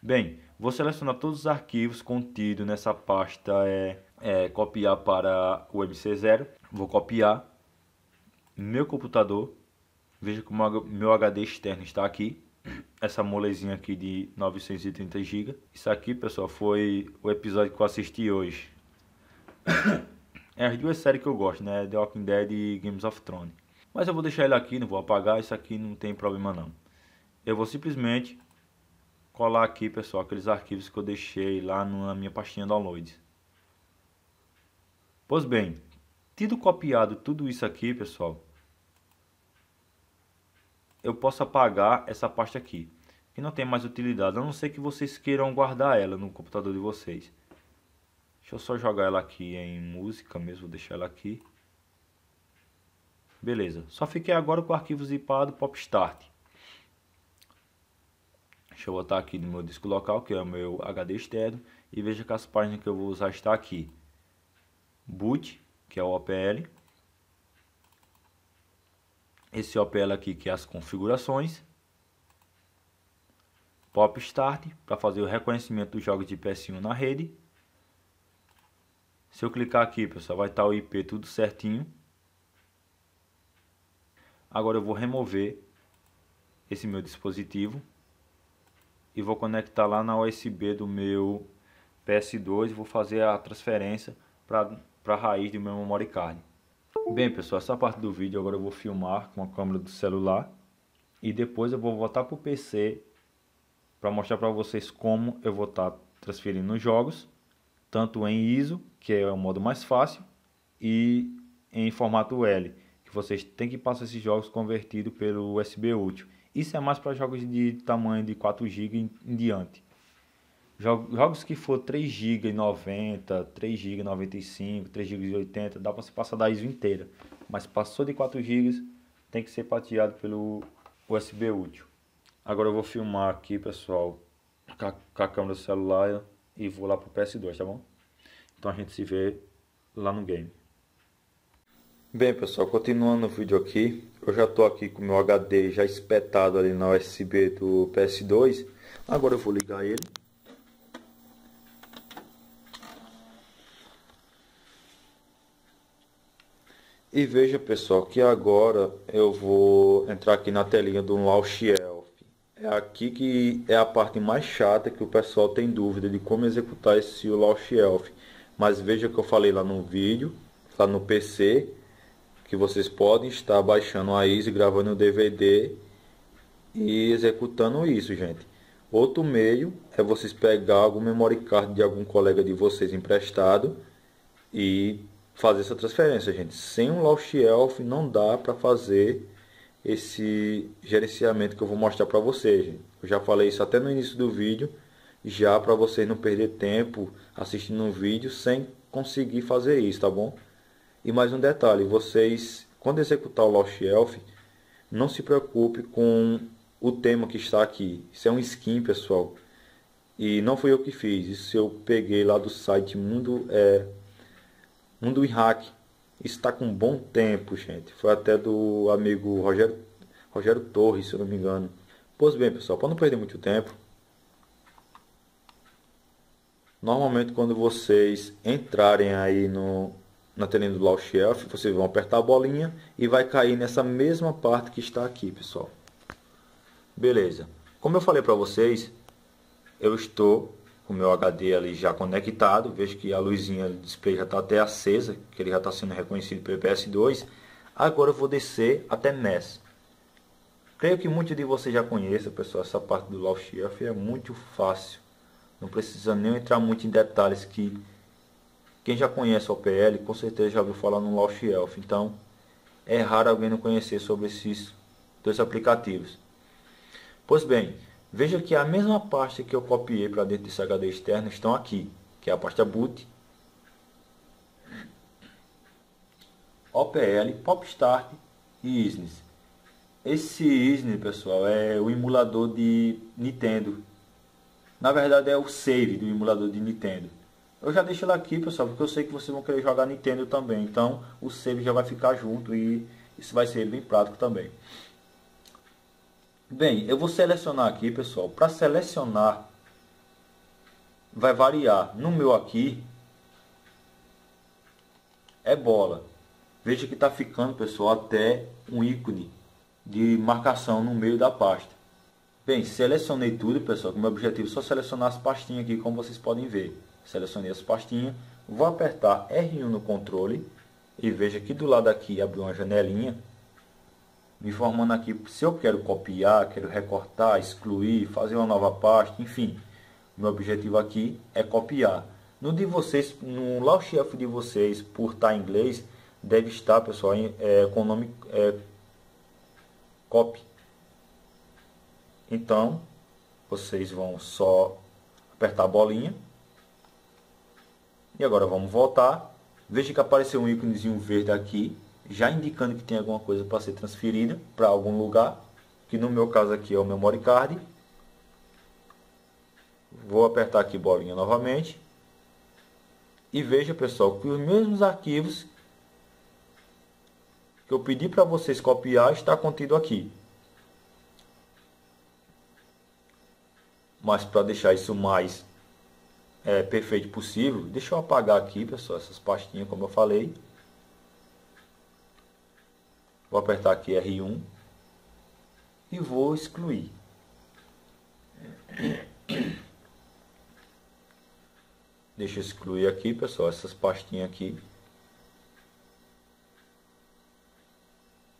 Bem, vou selecionar todos os arquivos contidos nessa pasta é, é, copiar para o MC0. Vou copiar meu computador. Veja como meu HD externo está aqui. Essa molezinha aqui de 930 GB. Isso aqui, pessoal, foi o episódio que eu assisti hoje. É as duas séries que eu gosto, né? The Walking Dead e Games of Thrones. Mas eu vou deixar ele aqui, não vou apagar. Isso aqui não tem problema não. Eu vou simplesmente colar aqui, pessoal, aqueles arquivos que eu deixei lá na minha pastinha downloads. Pois bem, tido copiado tudo isso aqui, pessoal, eu posso apagar essa pasta aqui, que não tem mais utilidade, a não ser que vocês queiram guardar ela no computador de vocês. Deixa eu só jogar ela aqui em música mesmo, vou deixar ela aqui. Beleza, só fiquei agora com o arquivo zipado Popstart. Deixa eu botar aqui no meu disco local, que é o meu HD externo, e veja que as páginas que eu vou usar está aqui boot, que é o OPL. Esse OPL aqui, que é as configurações. Pop Start, para fazer o reconhecimento dos jogos de PS1 na rede. Se eu clicar aqui, pessoal, vai estar o IP tudo certinho. Agora eu vou remover esse meu dispositivo e vou conectar lá na USB do meu PS2 vou fazer a transferência para para a raiz do meu memory card. Bem pessoal, essa parte do vídeo agora eu vou filmar com a câmera do celular e depois eu vou voltar para o PC para mostrar para vocês como eu vou estar tá transferindo os jogos, tanto em ISO, que é o modo mais fácil, e em formato L, que vocês têm que passar esses jogos convertidos pelo USB útil. Isso é mais para jogos de tamanho de 4 GB em diante. Jogos que for 3 GB e 90, 3 GB e 95, 3 GB e 80, dá para você passar da ISO inteira. Mas passou de 4 GB, tem que ser pateado pelo USB útil. Agora eu vou filmar aqui, pessoal, com a, câmera do celular e vou lá pro PS2, tá bom? Então a gente se vê lá no game. Bem, pessoal, continuando o vídeo aqui, eu já tô aqui com o meu HD já espetado ali na USB do PS2. Agora eu vou ligar ele. E veja pessoal que agora eu vou entrar aqui na telinha do Launch Elf. É aqui que é a parte mais chata que o pessoal tem dúvida de como executar esse Launch Elf. Mas veja que eu falei lá no vídeo, lá no PC, que vocês podem estar baixando a ISO, gravando o DVD e executando isso, gente. Outro meio é vocês pegar algum memory card de algum colega de vocês emprestado e fazer essa transferência, gente. Sem um Launch Elf não dá para fazer esse gerenciamento que eu vou mostrar para vocês, gente. Eu já falei isso até no início do vídeo, já para vocês não perder tempo assistindo um vídeo sem conseguir fazer isso, tá bom? E mais um detalhe, vocês quando executar o Lost Elf, não se preocupe com o tema que está aqui. Isso é um skin, pessoal. E não fui eu que fiz, isso eu peguei lá do site Mundo é, um do IHAC. Isso está com um bom tempo, gente. Foi até do amigo Rogério, Rogério Torres, se eu não me engano. Pois bem, pessoal, para não perder muito tempo, normalmente quando vocês entrarem aí no, na telinha do Low Shelf, vocês vão apertar a bolinha e vai cair nessa mesma parte que está aqui, pessoal. Beleza. Como eu falei para vocês, eu estou o meu HD ali já conectado, vejo que a luzinha do display já está até acesa, que ele já está sendo reconhecido pelo PS2. Agora eu vou descer até NES. Creio que muitos de vocês já conheçam, pessoal, essa parte do Love Shelf é muito fácil. Não precisa nem entrar muito em detalhes que quem já conhece o OPL com certeza já ouviu falar no Love Shelf. Então é raro alguém não conhecer sobre esses dois aplicativos. Pois bem, Veja que a mesma pasta que eu copiei para dentro desse HD externo estão aqui, que é a pasta boot, OPL, Popstart e Isnes. Esse Isnes pessoal, é o emulador de Nintendo. Na verdade é o save do emulador de Nintendo. Eu já deixo ele aqui, pessoal, porque eu sei que vocês vão querer jogar Nintendo também. Então, o save já vai ficar junto e isso vai ser bem prático também. Bem, eu vou selecionar aqui, pessoal. Para selecionar, vai variar. No meu aqui, é bola. Veja que está ficando, pessoal, até um ícone de marcação no meio da pasta. Bem, selecionei tudo, pessoal, que meu objetivo é só selecionar as pastinhas aqui, como vocês podem ver. Selecionei as pastinhas, vou apertar R1 no controle e veja que do lado aqui abriu uma janelinha me informando aqui se eu quero copiar, quero recortar, excluir, fazer uma nova pasta, enfim. Meu objetivo aqui é copiar. No de vocês, no launchef de vocês, por estar em inglês, deve estar, pessoal, é, com o nome é, copy. Então, vocês vão só apertar a bolinha. E agora vamos voltar. Veja que apareceu um íconezinho verde aqui, já indicando que tem alguma coisa para ser transferida para algum lugar, que no meu caso aqui é o memory card. Vou apertar aqui bolinha novamente. E veja pessoal, que os mesmos arquivos que eu pedi para vocês copiar está contido aqui. Mas para deixar isso mais é, perfeito possível, deixa eu apagar aqui pessoal, essas pastinhas como eu falei. Vou apertar aqui R1 e vou excluir. Deixa eu excluir aqui, pessoal, essas pastinhas aqui.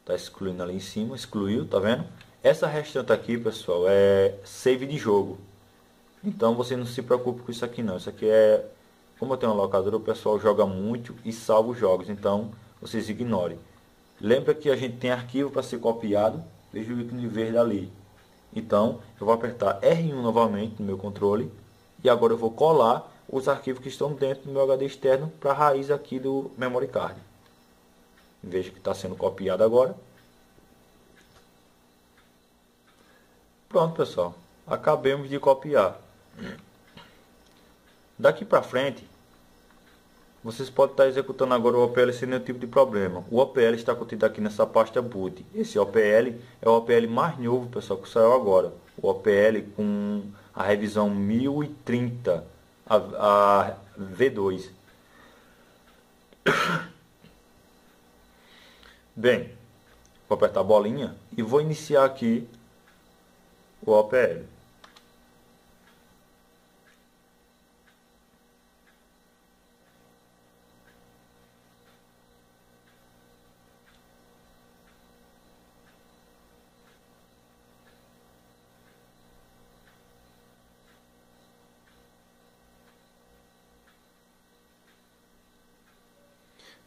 Tá excluindo ali em cima, excluiu, tá vendo? Essa restante aqui, pessoal, é save de jogo. Então você não se preocupe com isso aqui não. Isso aqui é... Como eu tenho uma locadora, o pessoal joga muito e salva os jogos. Então vocês ignorem. Lembra que a gente tem arquivo para ser copiado, veja o ícone verde ali. Então, eu vou apertar R1 novamente no meu controle e agora eu vou colar os arquivos que estão dentro do meu HD externo para a raiz aqui do memory card. Veja que está sendo copiado agora. Pronto, pessoal. Acabemos de copiar. Daqui para frente, vocês podem estar executando agora o OPL sem nenhum tipo de problema. O OPL está contido aqui nessa pasta boot. Esse OPL é o OPL mais novo, pessoal, que saiu agora. O OPL com a revisão 1030, a, a V2. Bem, vou apertar a bolinha e vou iniciar aqui o OPL.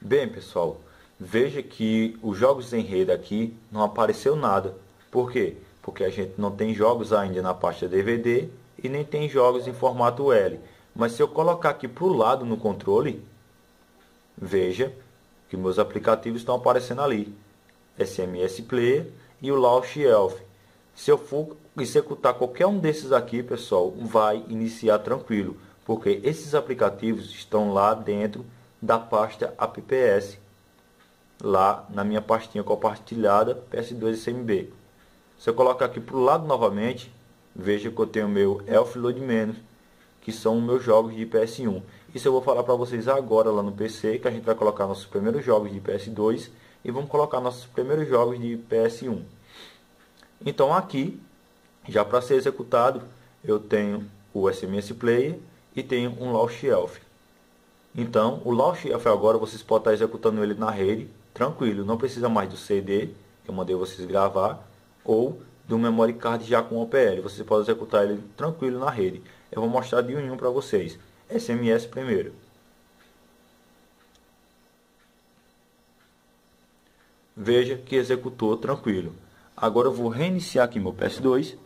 Bem, pessoal, veja que os jogos em rede aqui não apareceu nada. Por quê? Porque a gente não tem jogos ainda na pasta DVD e nem tem jogos em formato L. Mas se eu colocar aqui para o lado no controle, veja que meus aplicativos estão aparecendo ali. SMS Player e o Launch Elf. Se eu for executar qualquer um desses aqui, pessoal, vai iniciar tranquilo, porque esses aplicativos estão lá dentro da pasta apps lá na minha pastinha compartilhada PS2 SMB. Se eu colocar aqui para o lado novamente, veja que eu tenho meu Elf Load Menos, que são meus jogos de PS1. Isso eu vou falar para vocês agora lá no PC, que a gente vai colocar nossos primeiros jogos de PS2 e vamos colocar nossos primeiros jogos de PS1. Então aqui, já para ser executado, eu tenho o SMS Player e tenho um Launch Elf. Então, o Launch Shelf agora vocês podem estar executando ele na rede, tranquilo, não precisa mais do CD, que eu mandei vocês gravar, ou do memory card já com OPL, vocês podem executar ele tranquilo na rede. Eu vou mostrar de um em um para vocês, SMS primeiro. Veja que executou tranquilo. Agora eu vou reiniciar aqui meu PS2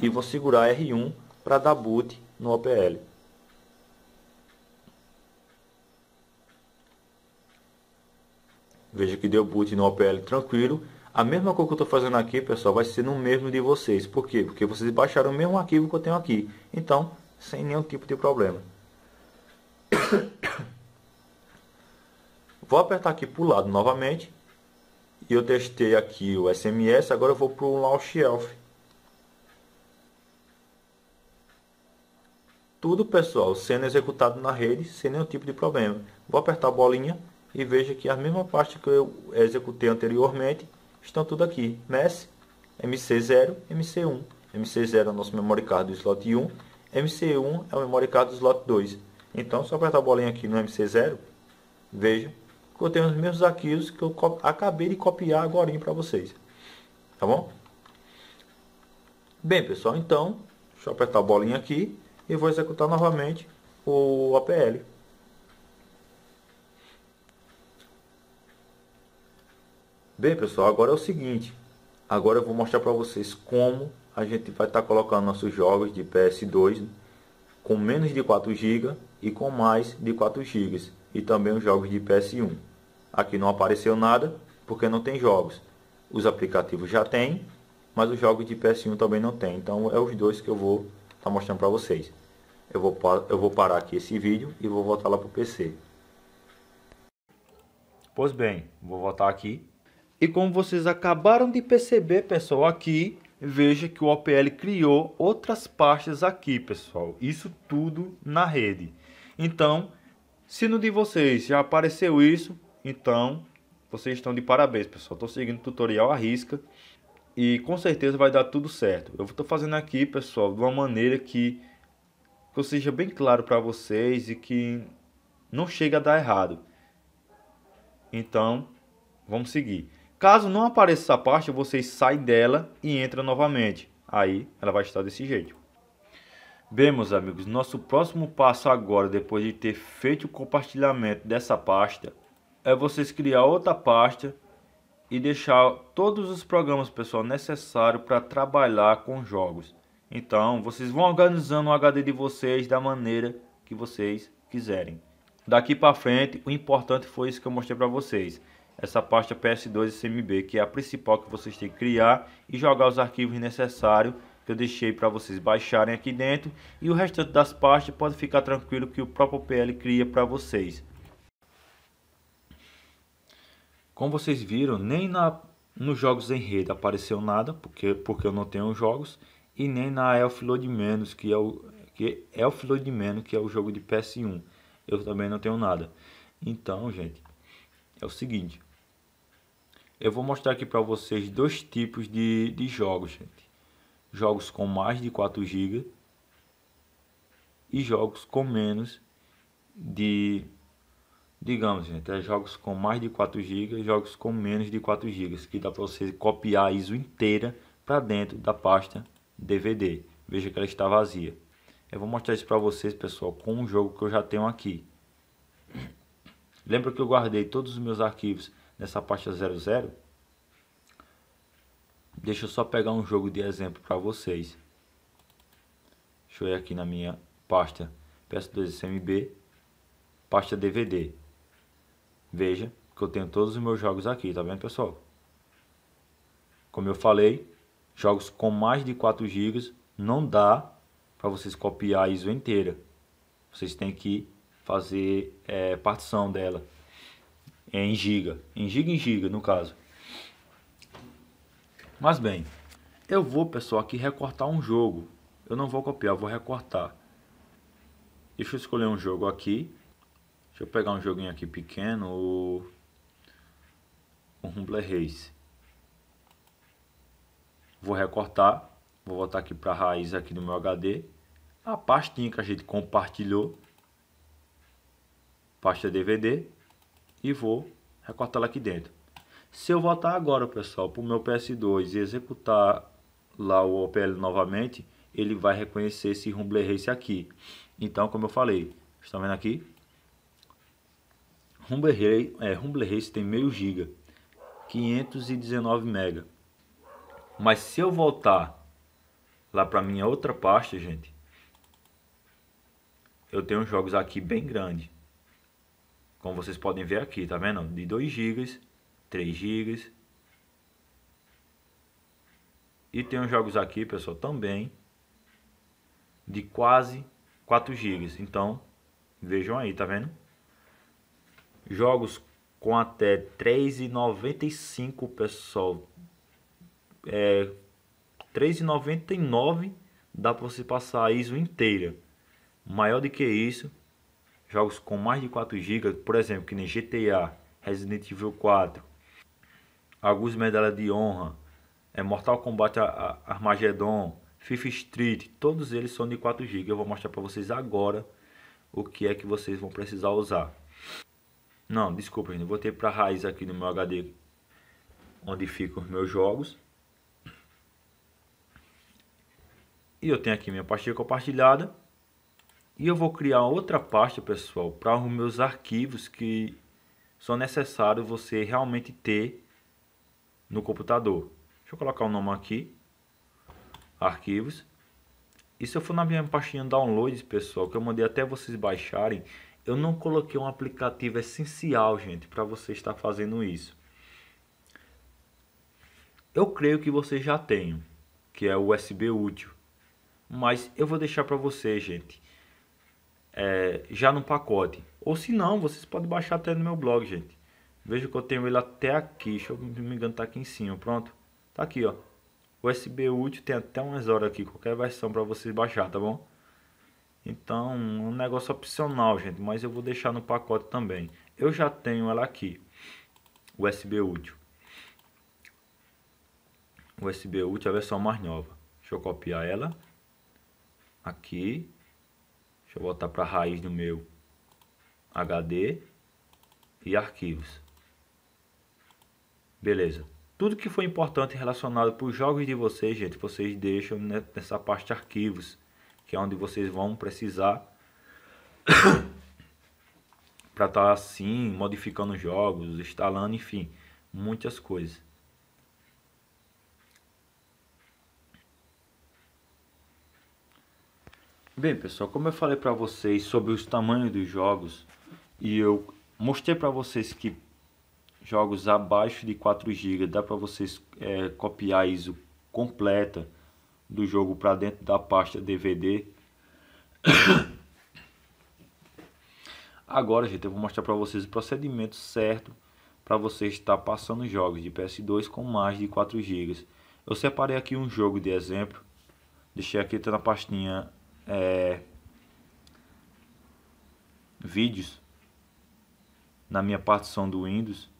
e vou segurar R1 para dar boot no OPL. Veja que deu boot no OPL tranquilo. A mesma coisa que eu estou fazendo aqui, pessoal, vai ser no mesmo de vocês. Por quê? Porque vocês baixaram o mesmo arquivo que eu tenho aqui. Então, sem nenhum tipo de problema. Vou apertar aqui para o lado novamente. E eu testei aqui o SMS, agora eu vou para o Launch Shelf. Tudo, pessoal, sendo executado na rede, sem nenhum tipo de problema. Vou apertar a bolinha e veja que a mesma pasta que eu executei anteriormente estão tudo aqui. MES, MC0, MC1. MC0 é o nosso memory card do slot 1, MC1 é o memory card do slot 2. Então, se eu apertar a bolinha aqui no MC0, veja que eu tenho os mesmos arquivos que eu acabei de copiar agora para vocês. Tá bom? Bem, pessoal, então, deixa eu apertar a bolinha aqui e vou executar novamente o APL. Bem, pessoal, agora é o seguinte. Agora eu vou mostrar para vocês como a gente vai estar tá colocando nossos jogos de PS2 com menos de 4 GB e com mais de 4 GB e também os jogos de PS1. Aqui não apareceu nada porque não tem jogos. Os aplicativos já tem, mas os jogos de PS1 também não tem. Então é os dois que eu vou estar tá mostrando para vocês. Eu vou, eu vou parar aqui esse vídeo e vou voltar lá para o PC. Pois bem, vou voltar aqui e como vocês acabaram de perceber, pessoal, aqui, veja que o OPL criou outras pastas aqui, pessoal. Isso tudo na rede. Então, se no de vocês já apareceu isso, então vocês estão de parabéns, pessoal. Estou seguindo o tutorial à risca e com certeza vai dar tudo certo. Eu estou fazendo aqui, pessoal, de uma maneira que, que eu seja bem claro para vocês e que não chega a dar errado. Então, vamos seguir. Caso não apareça essa parte, você sai dela e entra novamente. Aí ela vai estar desse jeito. Bem, meus amigos, nosso próximo passo agora, depois de ter feito o compartilhamento dessa pasta, é vocês criar outra pasta e deixar todos os programas pessoal necessários para trabalhar com jogos. Então, vocês vão organizando o HD de vocês da maneira que vocês quiserem. Daqui para frente, o importante foi isso que eu mostrei para vocês essa pasta PS2 SMB, que é a principal que vocês têm que criar e jogar os arquivos necessários que eu deixei para vocês baixarem aqui dentro e o restante das pastas pode ficar tranquilo que o próprio PL cria para vocês. Como vocês viram, nem na, nos jogos em rede apareceu nada, porque, porque eu não tenho jogos, e nem na Elf Load Menos, que é o que é Elf Load Menos, que é o jogo de PS1. Eu também não tenho nada. Então, gente, é o seguinte, eu vou mostrar aqui para vocês dois tipos de, de jogos, gente. Jogos com mais de 4 GB e jogos com menos de digamos gente, é jogos com mais de 4 GB, jogos com menos de 4 GB, que dá para você copiar a ISO inteira para dentro da pasta DVD. Veja que ela está vazia. Eu vou mostrar isso para vocês, pessoal, com um jogo que eu já tenho aqui. Lembra que eu guardei todos os meus arquivos nessa pasta 00. Deixa eu só pegar um jogo de exemplo para vocês. Deixa eu ir aqui na minha pasta PS2 SMB, pasta DVD. Veja que eu tenho todos os meus jogos aqui, tá vendo pessoal? Como eu falei, jogos com mais de 4 GB não dá para vocês copiar a ISO inteira. Vocês têm que fazer é, partição dela. É em giga. Em giga em giga, no caso. Mas bem, eu vou, pessoal, aqui recortar um jogo. Eu não vou copiar, vou recortar. Deixa eu escolher um jogo aqui. Deixa eu pegar um joguinho aqui pequeno, o, o Race. Vou recortar, vou voltar aqui para a raiz aqui do meu HD. A pastinha que a gente compartilhou, pasta DVD e vou recortar la aqui dentro. Se eu voltar agora, pessoal, para o meu PS2 e executar lá o OPL novamente, ele vai reconhecer esse Rumble Race aqui. Então, como eu falei, estão tá vendo aqui? Rumble Race, é, Rumble Race tem meio giga, 519 mega. Mas se eu voltar lá para minha outra pasta, gente, eu tenho jogos aqui bem grande. Como vocês podem ver aqui, tá vendo? De 2 GB, 3 GB. E tem uns jogos aqui, pessoal, também de quase 4 GB. Então, vejam aí, tá vendo? Jogos com até 3,95, pessoal. É, 3,99 dá para você passar a ISO inteira. Maior do que isso, jogos com mais de 4 GB, por exemplo, que nem GTA, Resident Evil 4, alguns medalhas de honra, é Mortal Kombat Armageddon, FIFA Street, todos eles são de 4 GB. Eu vou mostrar para vocês agora o que é que vocês vão precisar usar. Não, desculpa, eu vou ter para raiz aqui no meu HD onde ficam os meus jogos. E eu tenho aqui minha pastilha compartilhada. E eu vou criar outra pasta, pessoal, para os meus arquivos que são necessários você realmente ter no computador. Deixa eu colocar o nome aqui. Arquivos. E se eu for na minha pastinha downloads, pessoal, que eu mandei até vocês baixarem, eu não coloquei um aplicativo essencial, gente, para você estar fazendo isso. Eu creio que vocês já tenham, que é o USB útil. Mas eu vou deixar para vocês, gente é, já no pacote. Ou se não, vocês podem baixar até no meu blog, gente. Veja que eu tenho ele até aqui. Deixa eu, não me engano, tá aqui em cima. Pronto. Tá aqui, ó. USB útil tem até umas horas aqui. Qualquer versão para vocês baixar, tá bom? Então, um negócio opcional, gente. Mas eu vou deixar no pacote também. Eu já tenho ela aqui. USB útil. USB útil, a versão mais nova. Deixa eu copiar ela. Aqui. Deixa eu voltar para a raiz do meu HD e arquivos. Beleza. Tudo que foi importante relacionado para os jogos de vocês, gente, vocês deixam nessa parte de arquivos, que é onde vocês vão precisar para estar tá, assim modificando jogos, instalando, enfim, muitas coisas. Bem, pessoal, como eu falei para vocês sobre os tamanhos dos jogos e eu mostrei para vocês que jogos abaixo de 4 GB dá para vocês é, copiar a ISO completa do jogo para dentro da pasta DVD. Agora, gente, eu vou mostrar para vocês o procedimento certo para você estar passando jogos de PS2 com mais de 4 GB. Eu separei aqui um jogo de exemplo, deixei aqui tá na pastinha é, vídeos na minha partição do Windows.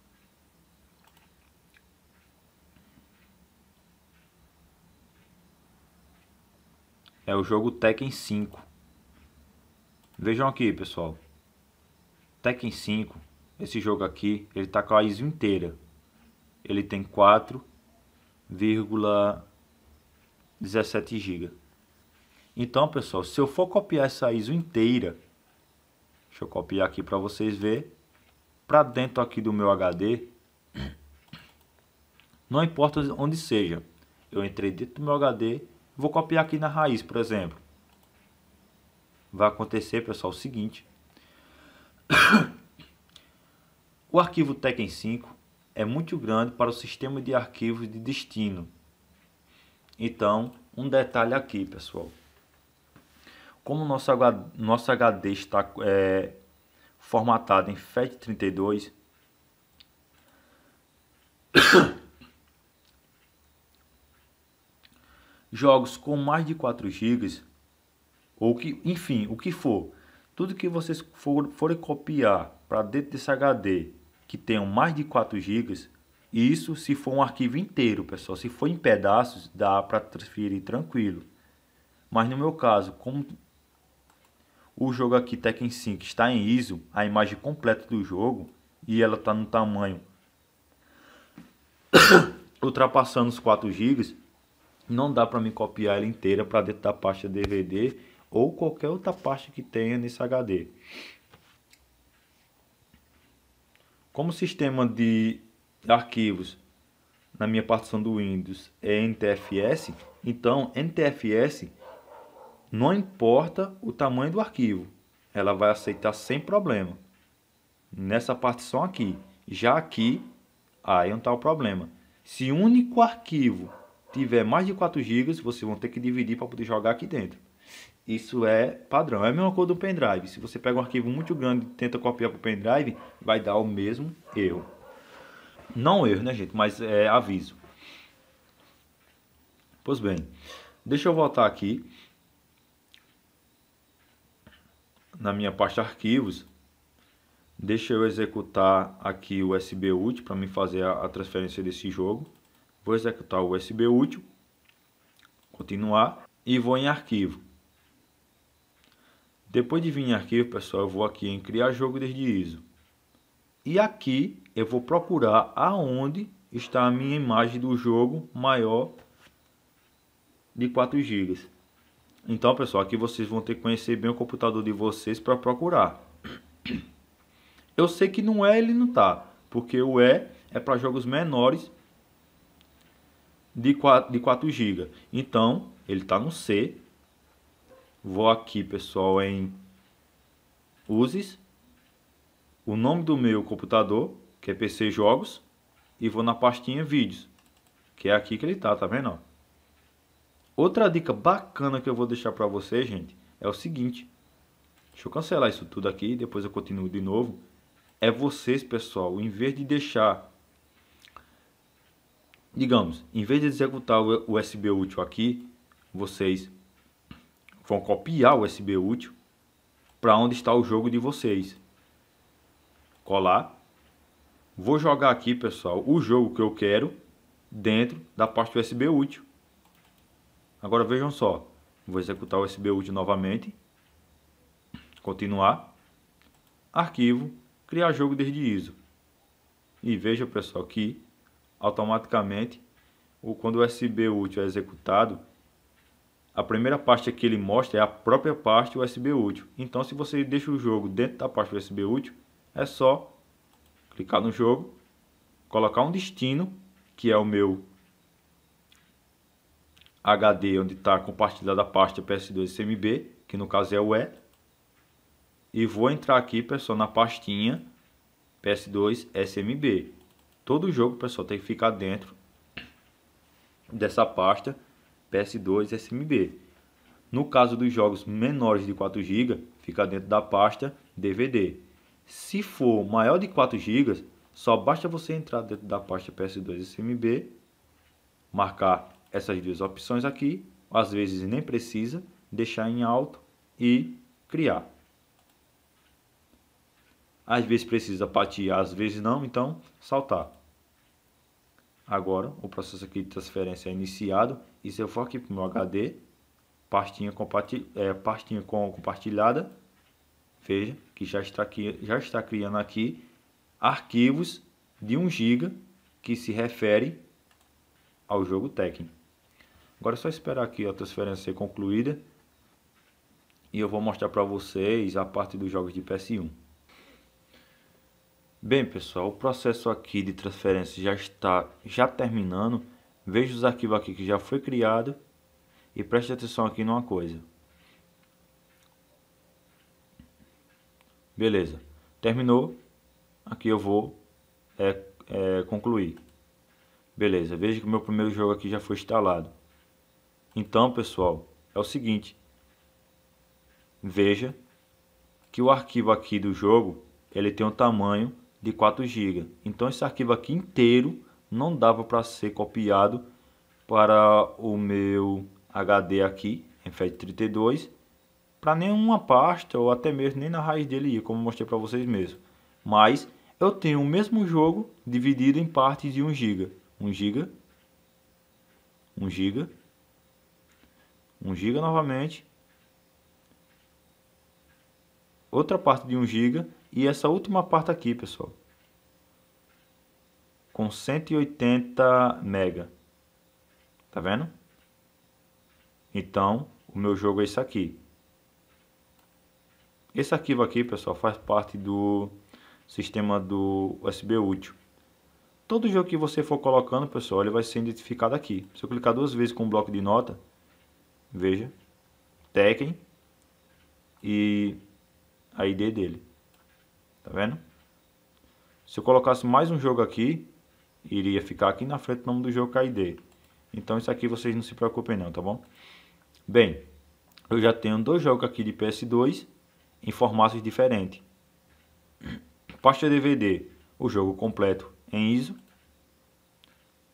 É o jogo Tekken 5. Vejam aqui, pessoal. Tekken 5, esse jogo aqui, ele tá com a ISO inteira. Ele tem 4,17 GB. Então, pessoal, se eu for copiar essa ISO inteira, deixa eu copiar aqui para vocês verem, para dentro aqui do meu HD, não importa onde seja, eu entrei dentro do meu HD, vou copiar aqui na raiz, por exemplo. Vai acontecer, pessoal, o seguinte. o arquivo Tekken 5 é muito grande para o sistema de arquivos de destino. Então, um detalhe aqui, pessoal. Como nosso HD, nosso HD está é, formatado em FAT32, jogos com mais de 4 GB, ou que, enfim, o que for, tudo que vocês forem copiar para dentro desse HD que tenham mais de 4 GB, isso se for um arquivo inteiro, pessoal, se for em pedaços, dá para transferir tranquilo. Mas no meu caso, como o jogo aqui Tekken 5 está em ISO, a imagem completa do jogo, e ela está no tamanho ultrapassando os 4 GB, não dá para me copiar ela inteira para dentro da pasta DVD ou qualquer outra pasta que tenha nesse HD. Como o sistema de arquivos na minha partição do Windows é NTFS, então NTFS não importa o tamanho do arquivo, ela vai aceitar sem problema. Nessa partição aqui. Já aqui, aí não está o problema. Se o único arquivo tiver mais de 4 GB, vocês vão ter que dividir para poder jogar aqui dentro. Isso é padrão, é a mesma coisa do pendrive. Se você pega um arquivo muito grande e tenta copiar para o pendrive, vai dar o mesmo erro. Não erro, né gente, mas é aviso. Pois bem, deixa eu voltar aqui. na minha pasta arquivos. Deixa eu executar aqui o USB útil para me fazer a, a transferência desse jogo. Vou executar o USB útil. Continuar. E vou em arquivo. Depois de vir em arquivo, pessoal, eu vou aqui em criar jogo desde ISO. E aqui eu vou procurar aonde está a minha imagem do jogo maior de 4 GB. Então, pessoal, aqui vocês vão ter que conhecer bem o computador de vocês para procurar. Eu sei que no E é, ele não tá, porque o E é para jogos menores de 4, de 4 GB. Então, ele está no C. Vou aqui, pessoal, em Uses. O nome do meu computador, que é PC Jogos. E vou na pastinha Vídeos, que é aqui que ele está, tá vendo? Outra dica bacana que eu vou deixar para vocês, gente, é o seguinte. Deixa eu cancelar isso tudo aqui, depois eu continuo de novo. É vocês, pessoal, em vez de deixar digamos, em vez de executar o USB útil aqui, vocês vão copiar o USB útil para onde está o jogo de vocês. Colar. Vou jogar aqui, pessoal, o jogo que eu quero dentro da parte USB útil. Agora vejam só, vou executar o SBUD novamente, continuar, arquivo, criar jogo desde ISO. E veja pessoal que automaticamente, quando o SBUD é executado, a primeira parte que ele mostra é a própria parte USB útil. Então, se você deixa o jogo dentro da pasta USB útil, é só clicar no jogo, colocar um destino, que é o meu HD onde está compartilhada a pasta PS2 CMB, que no caso é o E. E vou entrar aqui, pessoal, na pastinha PS2 SMB. Todo jogo, pessoal, tem que ficar dentro dessa pasta PS2 SMB. No caso dos jogos menores de 4 GB, fica dentro da pasta DVD. Se for maior de 4 GB, só basta você entrar dentro da pasta PS2 SMB, marcar essas duas opções aqui, às vezes nem precisa, deixar em alto e criar. Às vezes precisa patear, às vezes não, então saltar. Agora o processo aqui de transferência é iniciado e se eu for aqui para o meu HD, pastinha, é, pastinha com compartilhada, veja que já está, aqui, já está criando aqui arquivos de 1 GB que se refere ao jogo técnico. Agora é só esperar aqui a transferência ser concluída. E eu vou mostrar para vocês a parte dos jogos de PS1. Bem pessoal, o processo aqui de transferência já está já terminando. Veja os arquivos aqui que já foi criado. E preste atenção aqui numa coisa. Beleza. Terminou. Aqui eu vou é, é, concluir. Beleza. Veja que o meu primeiro jogo aqui já foi instalado. Então, pessoal, é o seguinte. Veja que o arquivo aqui do jogo, ele tem um tamanho de 4 GB. Então, esse arquivo aqui inteiro não dava para ser copiado para o meu HD aqui, em FAT32, para nenhuma pasta ou até mesmo nem na raiz dele, como mostrei para vocês mesmo. Mas eu tenho o mesmo jogo dividido em partes de 1 GB. 1 GB, 1 GB 1 GB novamente. Outra parte de 1 GB e essa última parte aqui, pessoal. Com 180 MB. Tá vendo? Então, o meu jogo é esse aqui. Esse arquivo aqui, pessoal, faz parte do sistema do USB útil. Todo jogo que você for colocando, pessoal, ele vai ser identificado aqui. Se eu clicar duas vezes com o um bloco de nota, veja, Tekken e a ID dele, tá vendo? Se eu colocasse mais um jogo aqui, iria ficar aqui na frente o nome do jogo com a ID. Então isso aqui vocês não se preocupem não, tá bom? Bem, eu já tenho dois jogos aqui de PS2 em formatos diferentes. Pasta DVD, o jogo completo em ISO.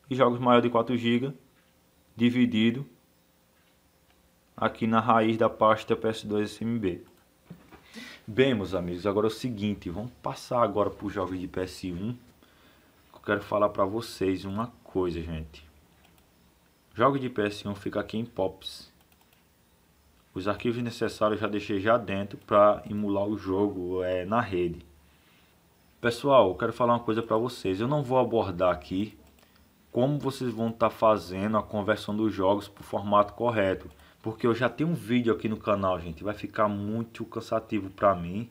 E jogos maior de 4 GB, dividido aqui na raiz da pasta PS2SMB. Bem, meus amigos, agora é o seguinte, vamos passar agora para os jogos de PS1. eu quero falar para vocês uma coisa, gente. Jogos de PS1 fica aqui em Pops. Os arquivos necessários já deixei já dentro para emular o jogo é, na rede. Pessoal, eu quero falar uma coisa para vocês. Eu não vou abordar aqui como vocês vão estar tá fazendo a conversão dos jogos para o formato correto. Porque eu já tenho um vídeo aqui no canal, gente. Vai ficar muito cansativo para mim.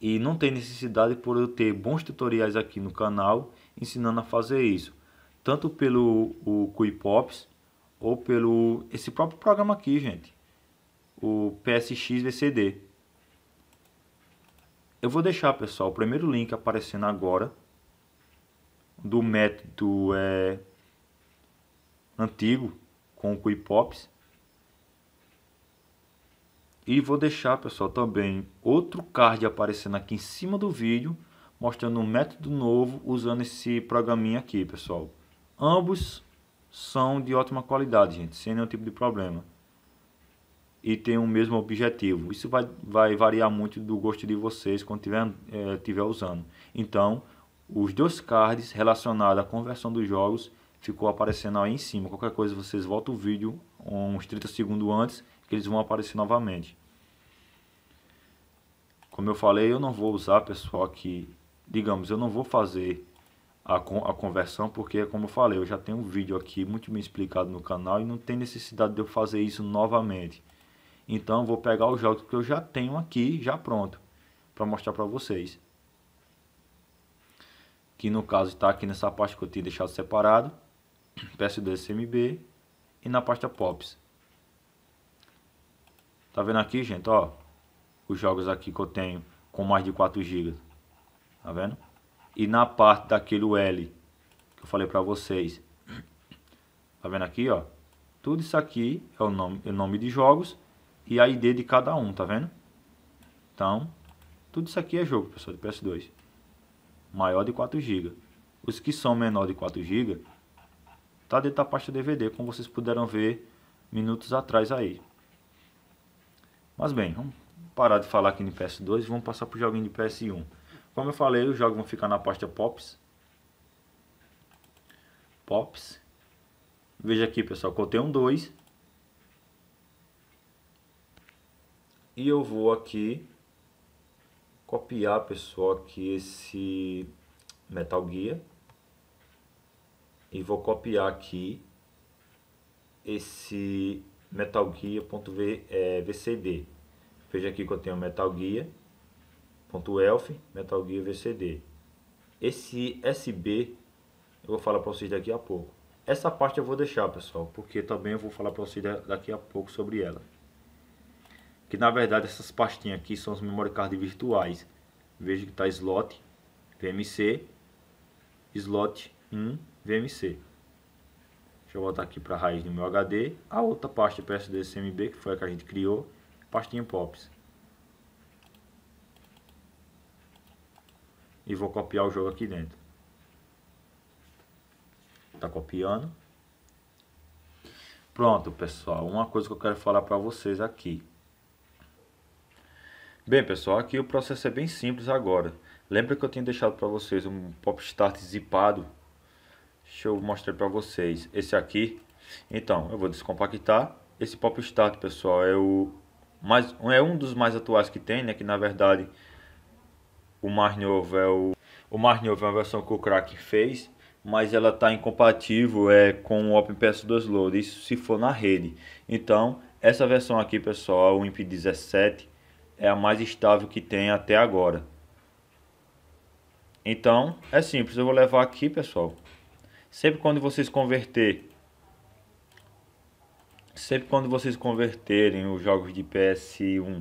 E não tem necessidade por eu ter bons tutoriais aqui no canal ensinando a fazer isso. Tanto pelo o ou pelo esse próprio programa aqui, gente. O PSX VCD. Eu vou deixar, pessoal, o primeiro link aparecendo agora do método é, antigo com o Quipops e vou deixar, pessoal, também outro card aparecendo aqui em cima do vídeo, mostrando um método novo usando esse programinha aqui, pessoal. Ambos são de ótima qualidade, gente, sem nenhum tipo de problema. E tem o mesmo objetivo. Isso vai, vai variar muito do gosto de vocês quando estiver é, tiver usando. Então, os dois cards relacionados à conversão dos jogos ficou aparecendo aí em cima. Qualquer coisa vocês voltam o vídeo uns 30 segundos antes que eles vão aparecer novamente. Como eu falei, eu não vou usar, pessoal, que digamos, eu não vou fazer a, a conversão, porque, como eu falei, eu já tenho um vídeo aqui muito bem explicado no canal e não tem necessidade de eu fazer isso novamente. Então, vou pegar os jogos que eu já tenho aqui, já pronto, para mostrar para vocês. Que no caso está aqui nessa parte que eu tinha deixado separado, PS2 CMB e na pasta Pops. Tá vendo aqui, gente, ó. Os jogos aqui que eu tenho com mais de 4 GB. Tá vendo? E na parte daquele L que eu falei pra vocês. Tá vendo aqui, ó. Tudo isso aqui é o nome, é o nome de jogos e a ID de cada um, tá vendo? Então, tudo isso aqui é jogo, pessoal, de PS2. Maior de 4 GB. Os que são menor de 4 GB, tá dentro da pasta DVD, como vocês puderam ver minutos atrás aí. Mas bem, vamos parar de falar aqui de PS2 e vamos passar para o joguinho de PS1. Como eu falei, os jogos vão ficar na pasta Pops. Pops. Veja aqui, pessoal, que eu tenho um 2. E eu vou aqui copiar, pessoal, aqui esse Metal Gear. E vou copiar aqui esse metalguia.vcd. É, Veja aqui que eu tenho metalguia.elf, Metalguia.vcd. Esse SB eu vou falar para vocês daqui a pouco. Essa parte eu vou deixar, pessoal, porque também eu vou falar para vocês daqui a pouco sobre ela. Que na verdade essas pastinhas aqui são os memory cards virtuais. Veja que está slot VMC, slot 1 VMC. Deixa eu voltar aqui para a raiz do meu HD. A outra pasta PSDCMB, que foi a que a gente criou, pastinha Pops. E vou copiar o jogo aqui dentro. Está copiando. Pronto, pessoal. Uma coisa que eu quero falar para vocês aqui. Bem, pessoal, aqui o processo é bem simples agora. Lembra que eu tinha deixado para vocês um pop start zipado Deixa eu mostrar para vocês. Esse aqui. Então, eu vou descompactar. Esse pop start, pessoal, é o mais é um dos mais atuais que tem, né, que na verdade o mais novo é o o mais novo é uma versão que o Crack fez, mas ela está incompatível é com o OpenPS2 Loader, isso se for na rede. Então, essa versão aqui, pessoal, o IMP17 é a mais estável que tem até agora. Então, é simples, eu vou levar aqui, pessoal. Sempre quando vocês converter, sempre quando vocês converterem os jogos de PS1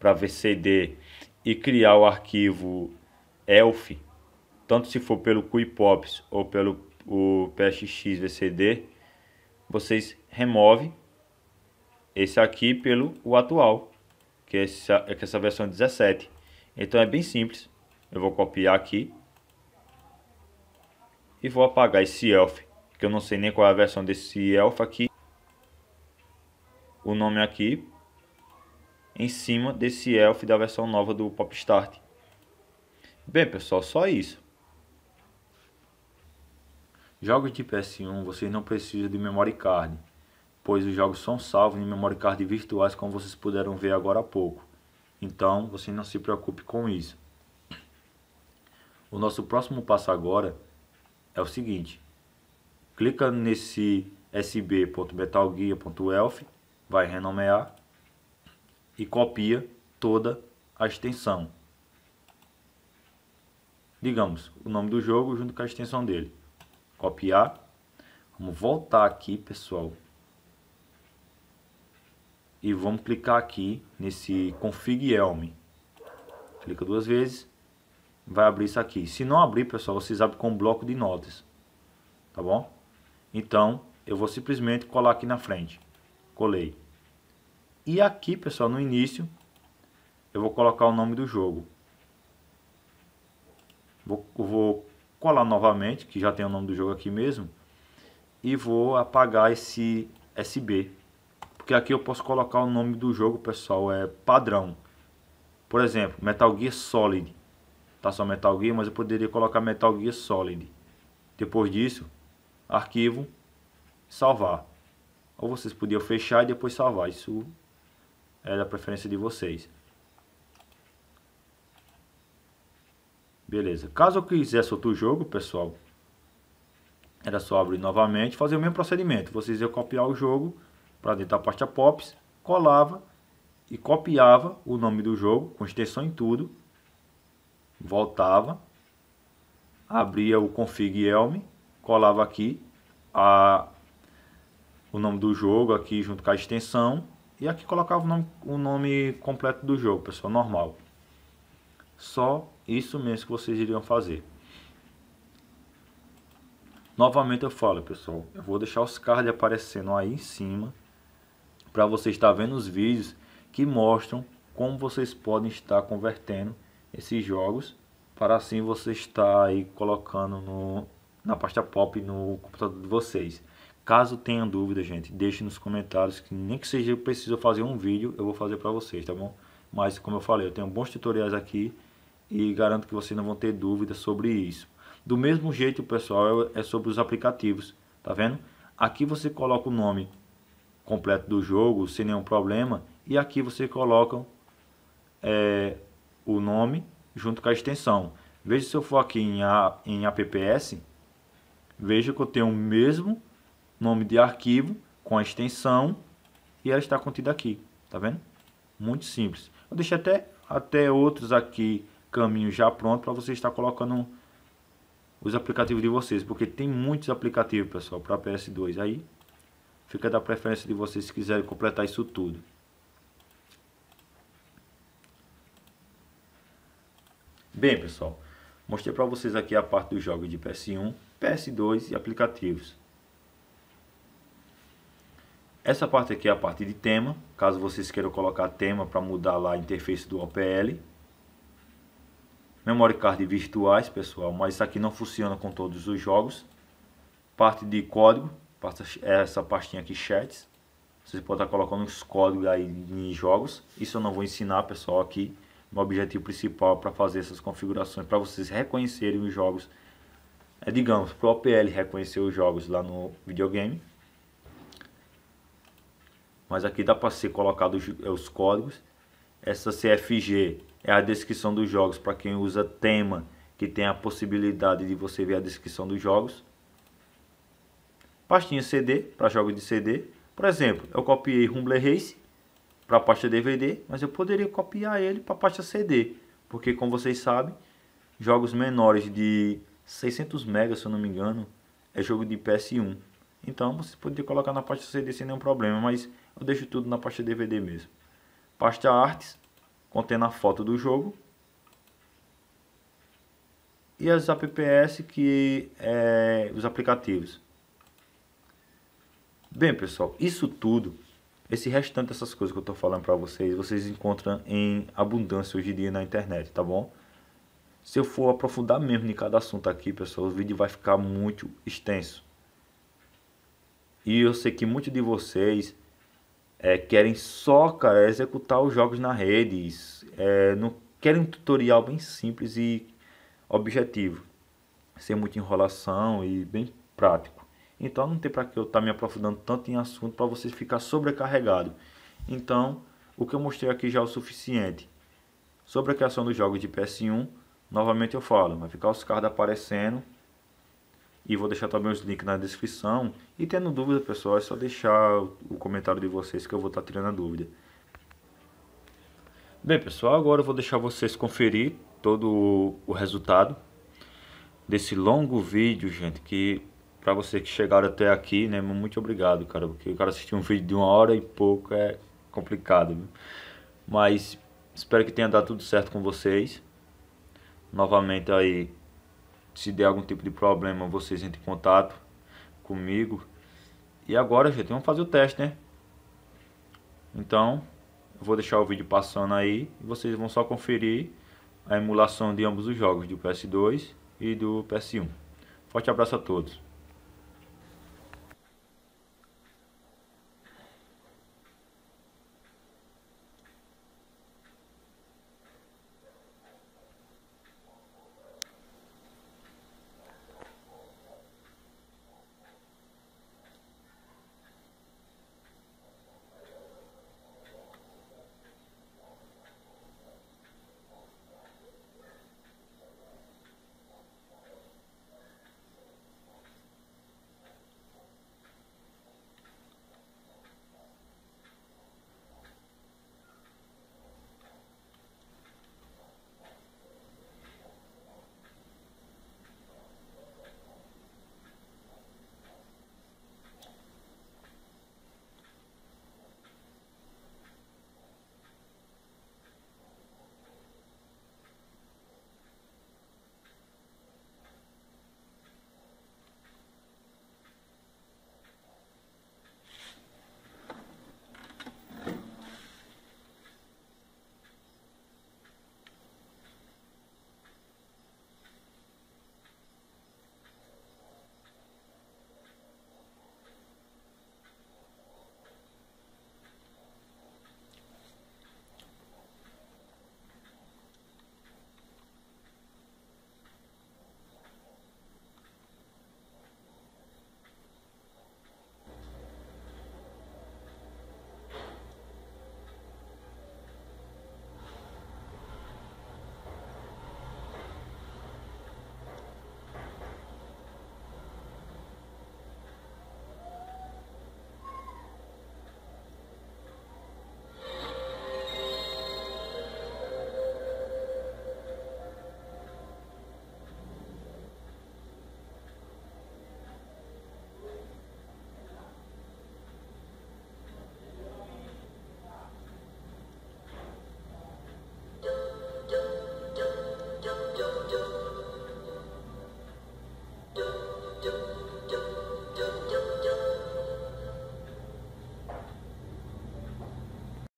para VCD e criar o arquivo ELF, tanto se for pelo QIPOPS ou pelo o PSX VCD, vocês removem esse aqui pelo o atual, que é essa, que é essa versão 17. Então é bem simples. Eu vou copiar aqui e vou apagar esse elf, que eu não sei nem qual é a versão desse elf aqui. O nome aqui, em cima desse elf da versão nova do Popstart. Bem pessoal, só isso. Jogos de PS1 vocês não precisam de memory card, pois os jogos são salvos em memory card virtuais como vocês puderam ver agora há pouco. Então, você não se preocupe com isso. O nosso próximo passo agora é o seguinte. Clica nesse sb.metalguia.elf, vai renomear e copia toda a extensão. Digamos, o nome do jogo junto com a extensão dele. Copiar. Vamos voltar aqui, pessoal. E vamos clicar aqui nesse Config Elm. Clica duas vezes vai abrir isso aqui. Se não abrir, pessoal, vocês abrem com um bloco de notas, tá bom? Então, eu vou simplesmente colar aqui na frente. Colei. E aqui, pessoal, no início, eu vou colocar o nome do jogo. Vou, vou colar novamente, que já tem o nome do jogo aqui mesmo. E vou apagar esse SB. Porque aqui eu posso colocar o nome do jogo, pessoal, é padrão. Por exemplo, Metal Gear Solid tá só Metal Gear, mas eu poderia colocar Metal Gear Solid. Depois disso, arquivo, salvar. Ou vocês podiam fechar e depois salvar. Isso é da preferência de vocês. Beleza. Caso eu quisesse outro jogo, pessoal, era só abrir novamente fazer o mesmo procedimento. Vocês iam copiar o jogo para dentro da pasta Pops, colava e copiava o nome do jogo com extensão em tudo voltava, abria o config Elm, colava aqui a, o nome do jogo aqui junto com a extensão e aqui colocava o nome, o nome completo do jogo, pessoal, normal. Só isso mesmo que vocês iriam fazer. Novamente eu falo, pessoal, eu vou deixar os cards aparecendo aí em cima para você estar tá vendo os vídeos que mostram como vocês podem estar convertendo esses jogos para assim você estar aí colocando no, na pasta pop no computador de vocês. Caso tenha dúvida, gente, deixe nos comentários que nem que seja preciso fazer um vídeo, eu vou fazer para vocês, tá bom? Mas como eu falei, eu tenho bons tutoriais aqui e garanto que vocês não vão ter dúvidas sobre isso. Do mesmo jeito, pessoal, é, é sobre os aplicativos, tá vendo? Aqui você coloca o nome completo do jogo sem nenhum problema e aqui você coloca é, o nome junto com a extensão. Veja se eu for aqui em, a, em apps, veja que eu tenho o mesmo nome de arquivo com a extensão e ela está contida aqui, tá vendo? Muito simples. Eu deixei até, até outros aqui caminhos já prontos para você estar colocando os aplicativos de vocês, porque tem muitos aplicativos, pessoal, para PS2 aí. Fica da preferência de vocês se quiserem completar isso tudo. Bem, pessoal, mostrei para vocês aqui a parte dos jogos de PS1, PS2 e aplicativos. Essa parte aqui é a parte de tema, caso vocês queiram colocar tema para mudar lá a interface do OPL. Memory card virtuais, pessoal, mas isso aqui não funciona com todos os jogos. Parte de código, é essa pastinha aqui, chats. Você pode estar tá colocando os códigos aí em jogos. Isso eu não vou ensinar, pessoal, aqui meu objetivo principal para fazer essas configurações, para vocês reconhecerem os jogos, é, digamos, para o OPL reconhecer os jogos lá no videogame. Mas aqui dá para ser colocado os, é, os códigos. Essa CFG é a descrição dos jogos para quem usa tema, que tem a possibilidade de você ver a descrição dos jogos. Pastinha CD, para jogos de CD. Por exemplo, eu copiei Rumble Race para a pasta DVD, mas eu poderia copiar ele para a pasta CD, porque como vocês sabem, jogos menores de 600 MB, se eu não me engano, é jogo de PS1. Então você poderia colocar na pasta CD sem nenhum problema, mas eu deixo tudo na pasta DVD mesmo. Pasta artes, contendo a foto do jogo. E as apps que é, os aplicativos. Bem pessoal, isso tudo esse restante dessas coisas que eu estou falando para vocês, vocês encontram em abundância hoje em dia na internet, tá bom? Se eu for aprofundar mesmo em cada assunto aqui, pessoal, o vídeo vai ficar muito extenso. E eu sei que muitos de vocês é, querem só, cara, executar os jogos na rede. É, não querem um tutorial bem simples e objetivo. Sem muita enrolação e bem prático. Então não tem para que eu estar tá me aprofundando tanto em assunto para você ficar sobrecarregado. Então, o que eu mostrei aqui já é o suficiente. Sobre a criação dos jogos de PS1, novamente eu falo, vai ficar os cards aparecendo. E vou deixar também os links na descrição. E tendo dúvida, pessoal, é só deixar o comentário de vocês que eu vou estar tá tirando a dúvida. Bem, pessoal, agora eu vou deixar vocês conferir todo o resultado desse longo vídeo, gente, que para você que chegaram até aqui, né? Muito obrigado, cara, porque o cara assistiu um vídeo de uma hora e pouco é complicado. Viu? Mas espero que tenha dado tudo certo com vocês. Novamente aí, se der algum tipo de problema, vocês entrem em contato comigo. E agora, gente, vamos fazer o teste, né? Então, eu vou deixar o vídeo passando aí e vocês vão só conferir a emulação de ambos os jogos, do PS2 e do PS1. Forte abraço a todos.